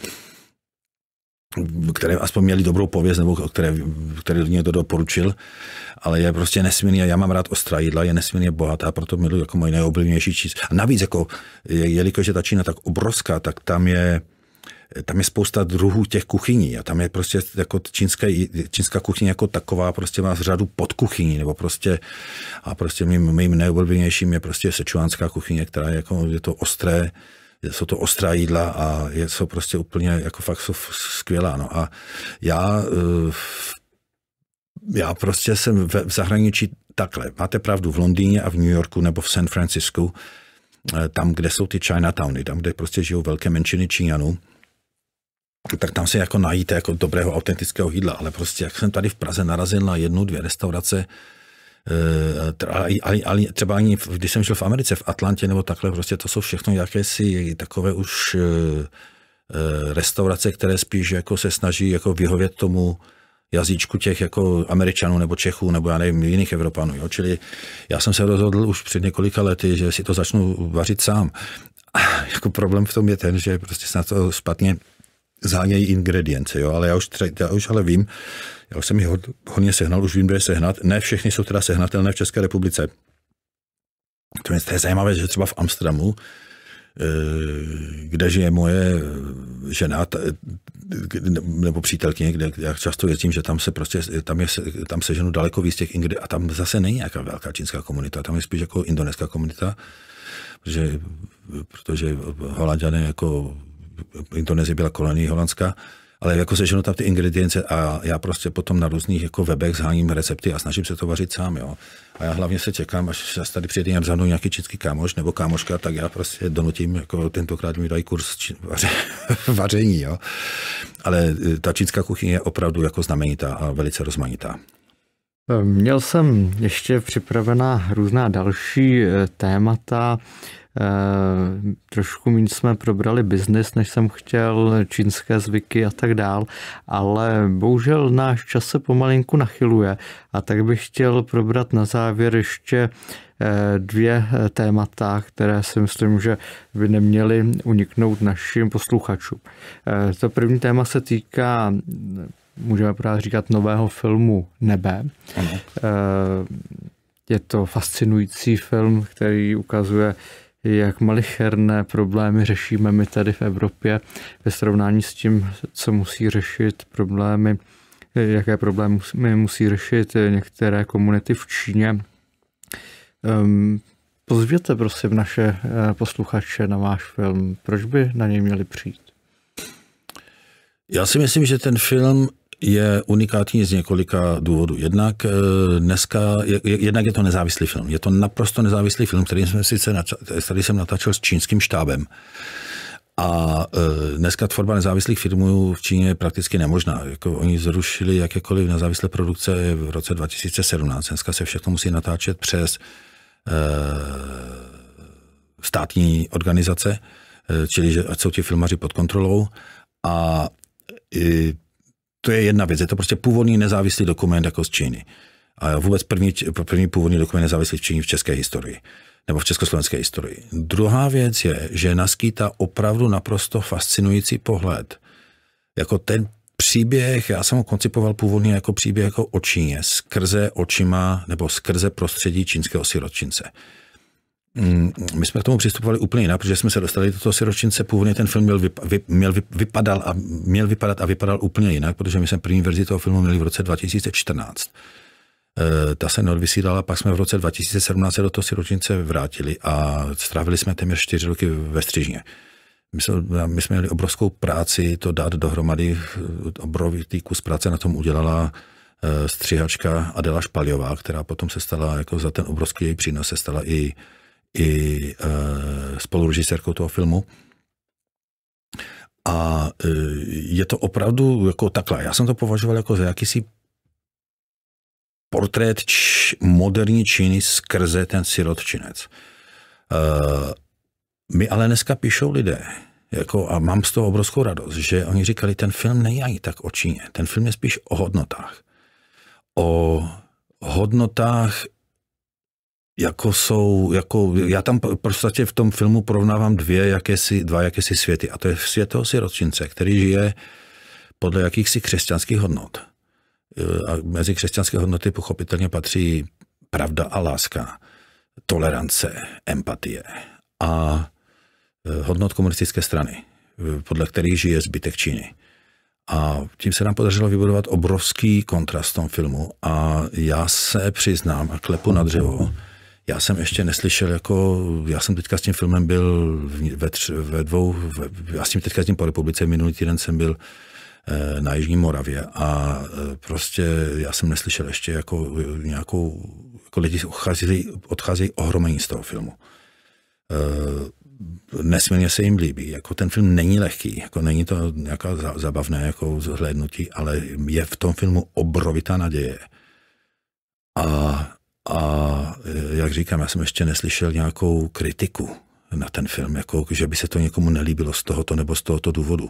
které aspoň měli dobrou pověst, nebo které, které do to doporučil, ale je prostě nesmírně, já mám rád ostrá jídla, je nesmírně bohatá, proto miluji jako moje nejoblíbenější číst. A navíc, jako, jelikož je ta Čína tak obrovská, tak tam je, tam je spousta druhů těch kuchyní a tam je prostě jako čínská, čínská kuchyně jako taková prostě má řadu podkuchyní nebo prostě a prostě mým, mým nejoblíbenějším je prostě sečuánská kuchyně, která je jako, je to ostré, jsou to ostrá jídla a je, jsou prostě úplně, jako fakt jsou skvělá. No. A já, eh, já prostě jsem v, v zahraničí takhle. Máte pravdu, v Londýně a v New Yorku nebo v San Francisku, eh, tam, kde jsou ty Chinatowny, tam, kde prostě žijou velké menšiny Číňanů, tak tam se jako najíte jako dobrého autentického jídla, ale prostě jak jsem tady v Praze narazil na jednu, dvě restaurace, ale, eh, ale, ale třeba ani, když jsem žil v Americe, v Atlantě nebo takhle, prostě to jsou všechno jakési takové už eh, eh, restaurace, které spíš jako se snaží jako vyhovět tomu jazyčku těch jako Američanů nebo Čechů nebo já nevím, jiných Evropanů. Jo? Čili já jsem se rozhodl už před několika lety, že si to začnu vařit sám. A jako problém v tom je ten, že prostě se na to špatně zhánějí ingredience, jo, ale já už, tře- já už ale vím, já už jsem ji hodně sehnal, už vím, kde je sehnat. Ne všechny jsou teda sehnatelné v České republice. To je, to je zajímavé, že třeba v Amsterdamu, eh, kde žije moje eh, žena, eh, nebo přítelkyně, kde já často jezdím, že tam se prostě, tam, je, tam se ženu daleko víc těch ingredient, a tam zase není nějaká velká čínská komunita, tam je spíš jako indonéská komunita, protože protože holanděné jako Indonésie byla kolonie holandská, ale jako seženu tam ty ingredience a já prostě potom na různých jako webech zháním recepty a snažím se to vařit sám, jo. A já hlavně se čekám, až tady přijde za mnou nějaký čínský kámoš nebo kámoška, tak já prostě donutím, jako tentokrát mi dají kurz či, vaře, vaření, jo. Ale e, ta čínská kuchyně je opravdu jako znamenitá a velice rozmanitá. Měl jsem ještě připravená různá další e, témata. Eh, trošku méně jsme probrali biznis, než jsem chtěl, čínské zvyky a tak dál, ale bohužel náš čas se pomalinku nachyluje a tak bych chtěl probrat na závěr ještě eh, dvě eh, témata, které si myslím, že by neměly uniknout našim posluchačům. To první téma se týká můžeme právě říkat nového filmu Nebe. Ano. Je to fascinující film, který ukazuje jak malicherné problémy řešíme my tady v Evropě ve srovnání s tím, co musí řešit problémy, jaké problémy musí řešit některé komunity v Číně. Ehm, pozvěte prosím naše eh, posluchače na váš film. Proč by na něj měli přijít? Já si myslím, že ten film je unikátní z několika důvodů. Jednak eh, dneska, jednak je to nezávislý film. Je to naprosto nezávislý film, který, jsem sice načal, který jsem natáčel s čínským štábem. A eh, dneska tvorba nezávislých filmů v Číně je prakticky nemožná. Jako oni zrušili jakékoliv nezávislé produkce v roce 2017. Dneska se všechno musí natáčet přes eh, státní organizace, čili že jsou ti filmaři pod kontrolou. A i to je jedna věc. Je to prostě původní nezávislý dokument jako z Číny. A vůbec první, první původní dokument nezávislý v Číně v české historii nebo v československé historii. Druhá věc je, že naskýta opravdu naprosto fascinující pohled. Jako ten příběh, já jsem ho koncipoval původně jako příběh jako o Číně, skrze očima nebo skrze prostředí čínského siročince. Mm, my jsme k tomu přistupovali úplně jinak, protože jsme se dostali do toho siročince. Původně ten film měl, vyp, vy, měl vy, vypadal a, měl vypadat a vypadal úplně jinak, protože my jsme první verzi toho filmu měli v roce 2014. E, eh, ta se neodvysílala, pak jsme v roce 2017 do toho siročince vrátili a strávili jsme téměř čtyři roky ve Střižně. My jsme, my jsme měli obrovskou práci to dát dohromady, obrovitý kus práce na tom udělala eh, střihačka Adela Špaljová, která potom se stala, jako za ten obrovský její přínos, se stala i i e, spolurežisérkou toho filmu. A e, je to opravdu jako takhle. Já jsem to považoval jako za jakýsi portrét č- moderní Číny skrze ten sirotčinec. E, My ale dneska píšou lidé, jako, a mám z toho obrovskou radost, že oni říkali, ten film není ani tak o Číně, ten film je spíš o hodnotách. O hodnotách jako jsou, jako, já tam prostě v tom filmu porovnávám dvě jakési, dva jakési světy. A to je svět toho sirotčince, který žije podle jakýchsi křesťanských hodnot. E, a mezi křesťanské hodnoty pochopitelně patří pravda a láska, tolerance, empatie a e, hodnot komunistické strany, e, podle kterých žije zbytek Číny. A tím se nám podařilo vybudovat obrovský kontrast v tom filmu a já se přiznám a klepu na dřevo, já jsem ještě neslyšel, jako, já jsem teďka s tím filmem byl ve, tři, ve dvou, ve, já s tím teďka s tím po republice, minulý týden jsem byl eh, na Jižní Moravě a eh, prostě já jsem neslyšel ještě jako nějakou, jako lidi odcházejí, odcházejí ohromení z toho filmu. Eh, nesmírně se jim líbí. Jako ten film není lehký, jako není to nějaká zabavné jako zhlédnutí, ale je v tom filmu obrovitá naděje. A a eh, jak říkám, já jsem ještě neslyšel nějakou kritiku na ten film, jako že by se to někomu nelíbilo z tohoto nebo z tohoto důvodu.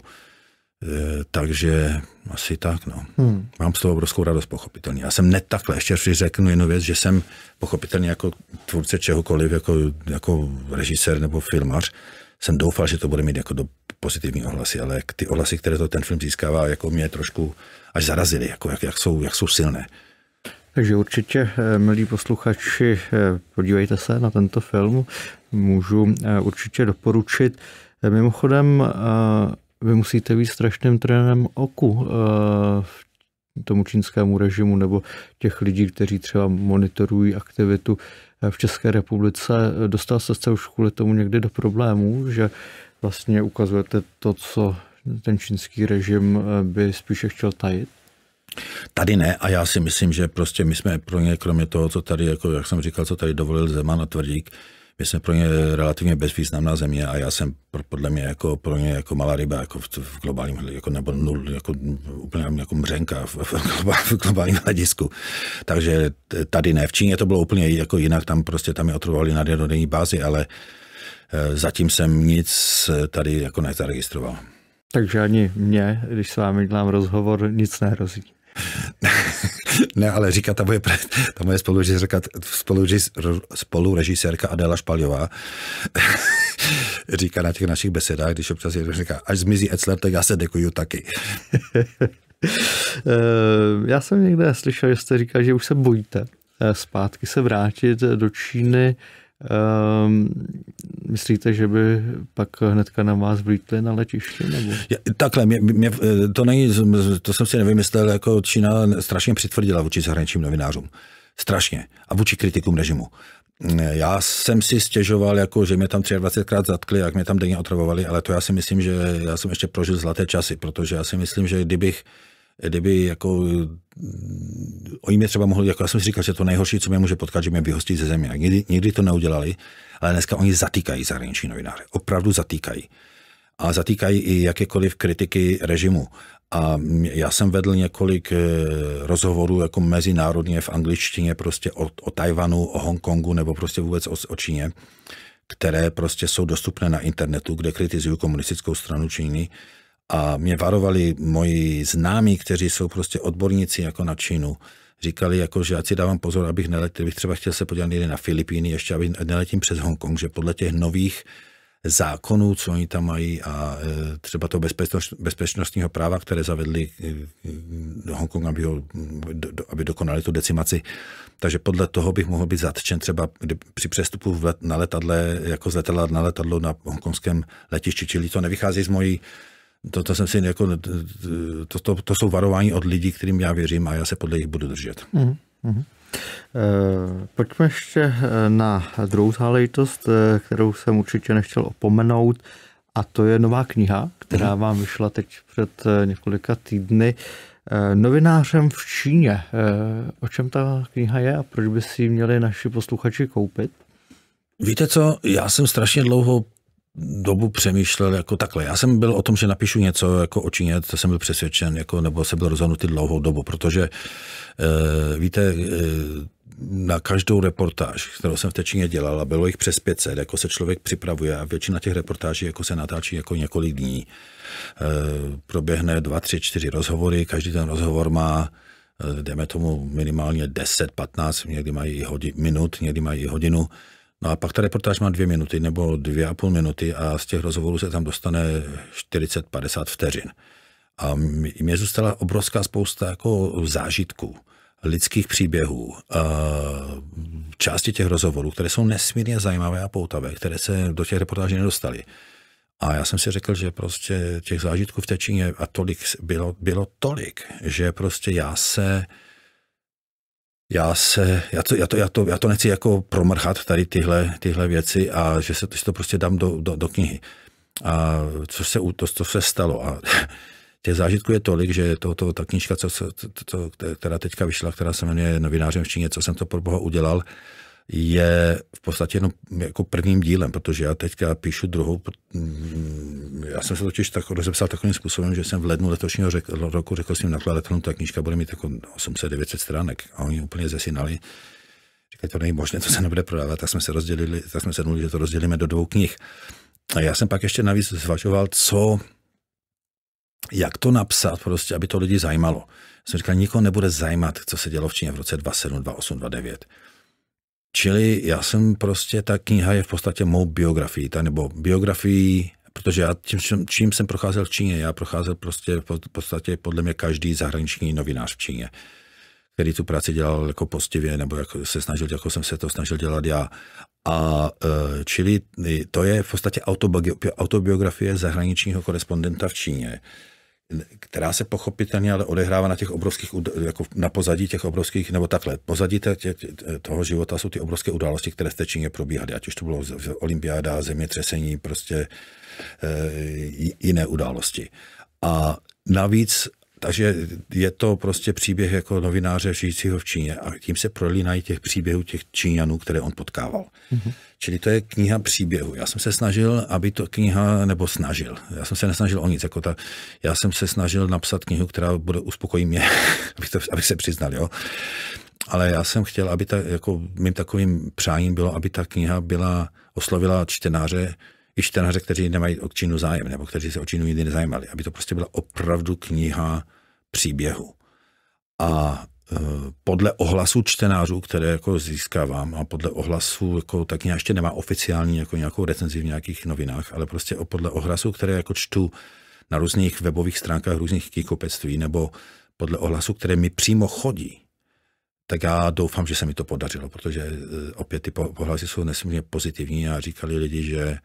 E, takže asi tak, no. Hmm. Mám z toho obrovskou radost, pochopitelně. Já jsem net takhle, ještě řeknu jednu věc, že jsem pochopitelně jako tvůrce čehokoliv, jako, jako režisér nebo filmař, jsem doufal, že to bude mít jako do pozitivní ohlasy, ale ty ohlasy, které to ten film získává, jako mě trošku až zarazily, jako jak, jak, jsou, jak jsou silné. Takže určitě, eh, milí posluchači, eh, podívejte se na tento film. Můžu eh, určitě doporučit. Mimochodem, vy musíte být strašným trénem oku v tomu čínskému režimu nebo těch lidí, kteří třeba monitorují aktivitu v České republice. Dostal se se už kvůli tomu někdy do problémů, že vlastně ukazujete to, co ten čínský režim by spíše chtěl tajit? Tady ne a já si myslím, že prostě my jsme pro ně, kromě toho, co tady, jako jak jsem říkal, co tady dovolil Zeman a Tvrdík, my jsme pro ně relativně bezvýznamná země a já jsem pro, podle mě jako pro ně jako malá ryba jako v, v globálním jako nebo nul, jako úplně jako mřenka v, v, globál, v globálním hledisku. Takže tady ne. V Číně to bylo úplně jako jinak, tam prostě tam je otrovali na denní bázi, ale eh, zatím jsem nic eh, tady jako nezaregistroval. Takže ani mě, když s vámi dělám rozhovor, nic nehrozí. ne, ale říká ta moje, ta moje spolurežisérka, spolurežisérka Adela Špaljová, říká na těch našich besedách, když občas je, říká, až zmizí Etzler, tak já se dekuju taky. Eh, já jsem někde slyšel, že jste říkal, že už se bojíte eh, zpátky se vrátit eh, do Číny Um, myslíte, že by pak hnedka na vás vlítli na letiště? Nebo? Ja, takhle, mě, mě, eh, to, není, to jsem si nevymyslel, jako Čína strašně přitvrdila vůči zahraničním novinářům. Strašně. A vůči kritikům režimu. Mm, já jsem si stěžoval, jako, že mě tam 23krát zatkli, jak mě tam denně otravovali, ale to já si myslím, že já jsem ještě prožil zlaté časy, protože já si myslím, že kdybych kdyby jako mm, oni mě třeba mohli, jako já jsem si říkal, že to nejhorší, co mě může potkat, že mě vyhostí ze země. Nikdy, nikdy to neudělali, ale dneska oni zatýkají zahraniční novináře. Opravdu zatýkají. A zatýkají i jakékoliv kritiky režimu. A já jsem vedl několik eh, rozhovorů jako mezinárodně v angličtině prostě o, o Tajvanu, o Hongkongu nebo prostě vůbec o, o Číně, které prostě jsou dostupné na internetu, kde kritizují komunistickou stranu Číny a mě varovali moji známí, kteří jsou prostě odborníci jako na Čínu. Říkali, jako, že ať si dávám pozor, abych neletěl, bych třeba chtěl se podívat někde na Filipíny, ještě abych neletím přes Hongkong, že podle těch nových zákonů, co oni tam mají a e, třeba to bezpečnostního práva, které zavedli e, e, do Hongkong, aby, ho, aby dokonali tu decimaci. Takže podle toho bych mohl být zatčen třeba při přestupu na letadle, jako z letadla na letadlo na hongkongském letišti, čili to nevychází z mojí to, to jsem si jako, to, to, to jsou varování od lidí, kterým já věřím a já se podle nich budu držet. Mm-hmm. pojďme ještě eh, na druhou záležitost, eh, kterou jsem určitě nechtěl opomenout, a to je nová kniha, která mhm. vám vyšla teď před několika týdny. Novinářem v Číně. O čem ta kniha je a proč by si ji měli naši posluchači koupit? Víte co, já jsem strašně dlouho dobu přemýšlel jako takhle. Já jsem byl o tom, že napíšu něco jako o Číně, to jsem byl přesvědčen, jako, nebo jsem byl rozhodnutý dlouhou dobu, protože e, víte, e, na každou reportáž, kterou jsem v té Číně dělal, a bylo jich přes 500, jako se člověk připravuje a většina těch reportáží jako se natáčí jako několik dní. E, proběhne dva, tři, čtyři rozhovory, každý ten rozhovor má dejme tomu minimálně 10, 15, někdy mají hodin, minut, někdy mají hodinu. No a pak ta reportáž má dvě minuty nebo dvě a půl minuty a z těch rozhovorů se tam dostane 40-50 vteřin. A mě zůstala obrovská spousta jako zážitků, lidských příběhů, a části těch rozhovorů, které jsou nesmírně zajímavé a poutavé, které se do těch reportáží nedostaly. A já jsem si řekl, že prostě těch zážitků v té Číně a tolik bylo, bylo tolik, že prostě já se já se, já to, já to, já to, já to nechci jako promrchat tady tyhle, tyhle věci a že se to, že to prostě dám do, do, do knihy. A co se, to, co se stalo. A těch zážitků je tolik, že to, to, ta knížka, co, to, to, která teďka vyšla, která se jmenuje Novinářem v Číně, co jsem to pro boha udělal, je v podstatě jenom jako prvním dílem, protože já teďka píšu druhou, mm, já jsem se totiž tak rozepsal takovým způsobem, že jsem v lednu letošního roku řekl svým nakladatelům, ta knížka bude mít jako 800-900 stránek a oni úplně zesinali. Říkají, to není možné, to se nebude prodávat, tak jsme se rozdělili, tak jsme se mluvili, že to rozdělíme do dvou knih. A já jsem pak ještě navíc zvažoval, co, jak to napsat prostě, aby to lidi zajímalo. Jsem říkal, nikoho nebude zajímat, co se dělo v Číně v roce 2007, 2008, 2009. Čili já jsem prostě, ta kniha je v podstatě mou biografií, ta, nebo biografií, protože já tím, čím jsem procházel v Číně, já procházel prostě v podstatě podle mě každý zahraniční novinář v Číně, který tu práci dělal jako postivě, nebo jako se snažil, jako jsem se to snažil dělat já. A e, čili e, to je v podstatě autobiografie zahraničního korespondenta v Číně která se pochopitelně ale odehrává na těch obrovských, jako na pozadí těch obrovských, nebo takhle, pozadí tě, tě, toho života jsou ty obrovské události, které v té Číně probíhaly, ať už to bylo olympiáda, zemětřesení, prostě e, jiné události. A navíc takže je to prostě příběh jako novináře žijícího v Číně a tím se prolínají těch příběhů těch Číňanů, které on potkával. Mm-hmm. Čili to je kniha příběhu. Já jsem se snažil, aby to kniha, nebo snažil, já jsem se nesnažil o nic, jako ta, já jsem se snažil napsat knihu, která bude uspokojí mě, abych, to, abych se přiznal, jo. Ale já jsem chtěl, aby ta, jako mým takovým přáním bylo, aby ta kniha byla, oslovila čtenáře, i čtenáře, kteří nemají o Čínu zájem, nebo kteří se o Čínu nikdy nezajímali, aby to prostě byla opravdu kniha příběhu. A e, podle ohlasu čtenářů, které jako získávám a podle ohlasu, jako, tak já ještě nemá oficiální jako nějakou recenzi v nějakých novinách, ale prostě podle ohlasu, které jako čtu na různých webových stránkách různých kýkopectví nebo podle ohlasu, které mi přímo chodí, tak já doufám, že se mi to podařilo, protože e, opět ty pohlasy jsou nesmírně pozitivní a říkali lidi, že,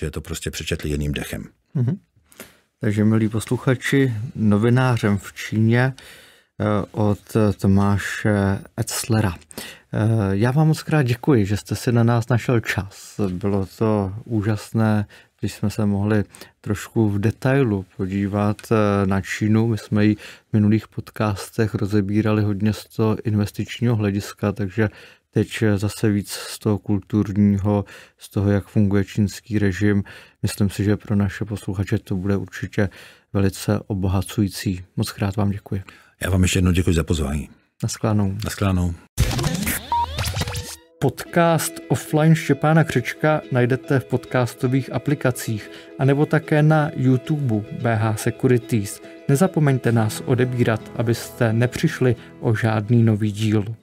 že to prostě přečetli jedním dechem. Mm-hmm. Takže, milí posluchači, novinářem v Číně eh, od Tomáše Etzlera. Eh, já vám moc krát děkuji, že jste si na nás našel čas. Bylo to úžasné, když jsme se mohli trošku v detailu podívat eh, na Čínu. My jsme ji v minulých podcastech rozebírali hodně z toho investičního hlediska, takže teď zase víc z toho kulturního, z toho, jak funguje čínský režim. Myslím si, že pro naše posluchače to bude určitě velice obohacující. Moc krát vám děkuji. Já vám ještě jednou děkuji za pozvání. Naschledanou. Naschledanou. Podcast offline Štěpána Křečka najdete v podcastových aplikacích a nebo také na YouTube BH Securities. Nezapomeňte nás odebírat, abyste nepřišli o žádný nový díl.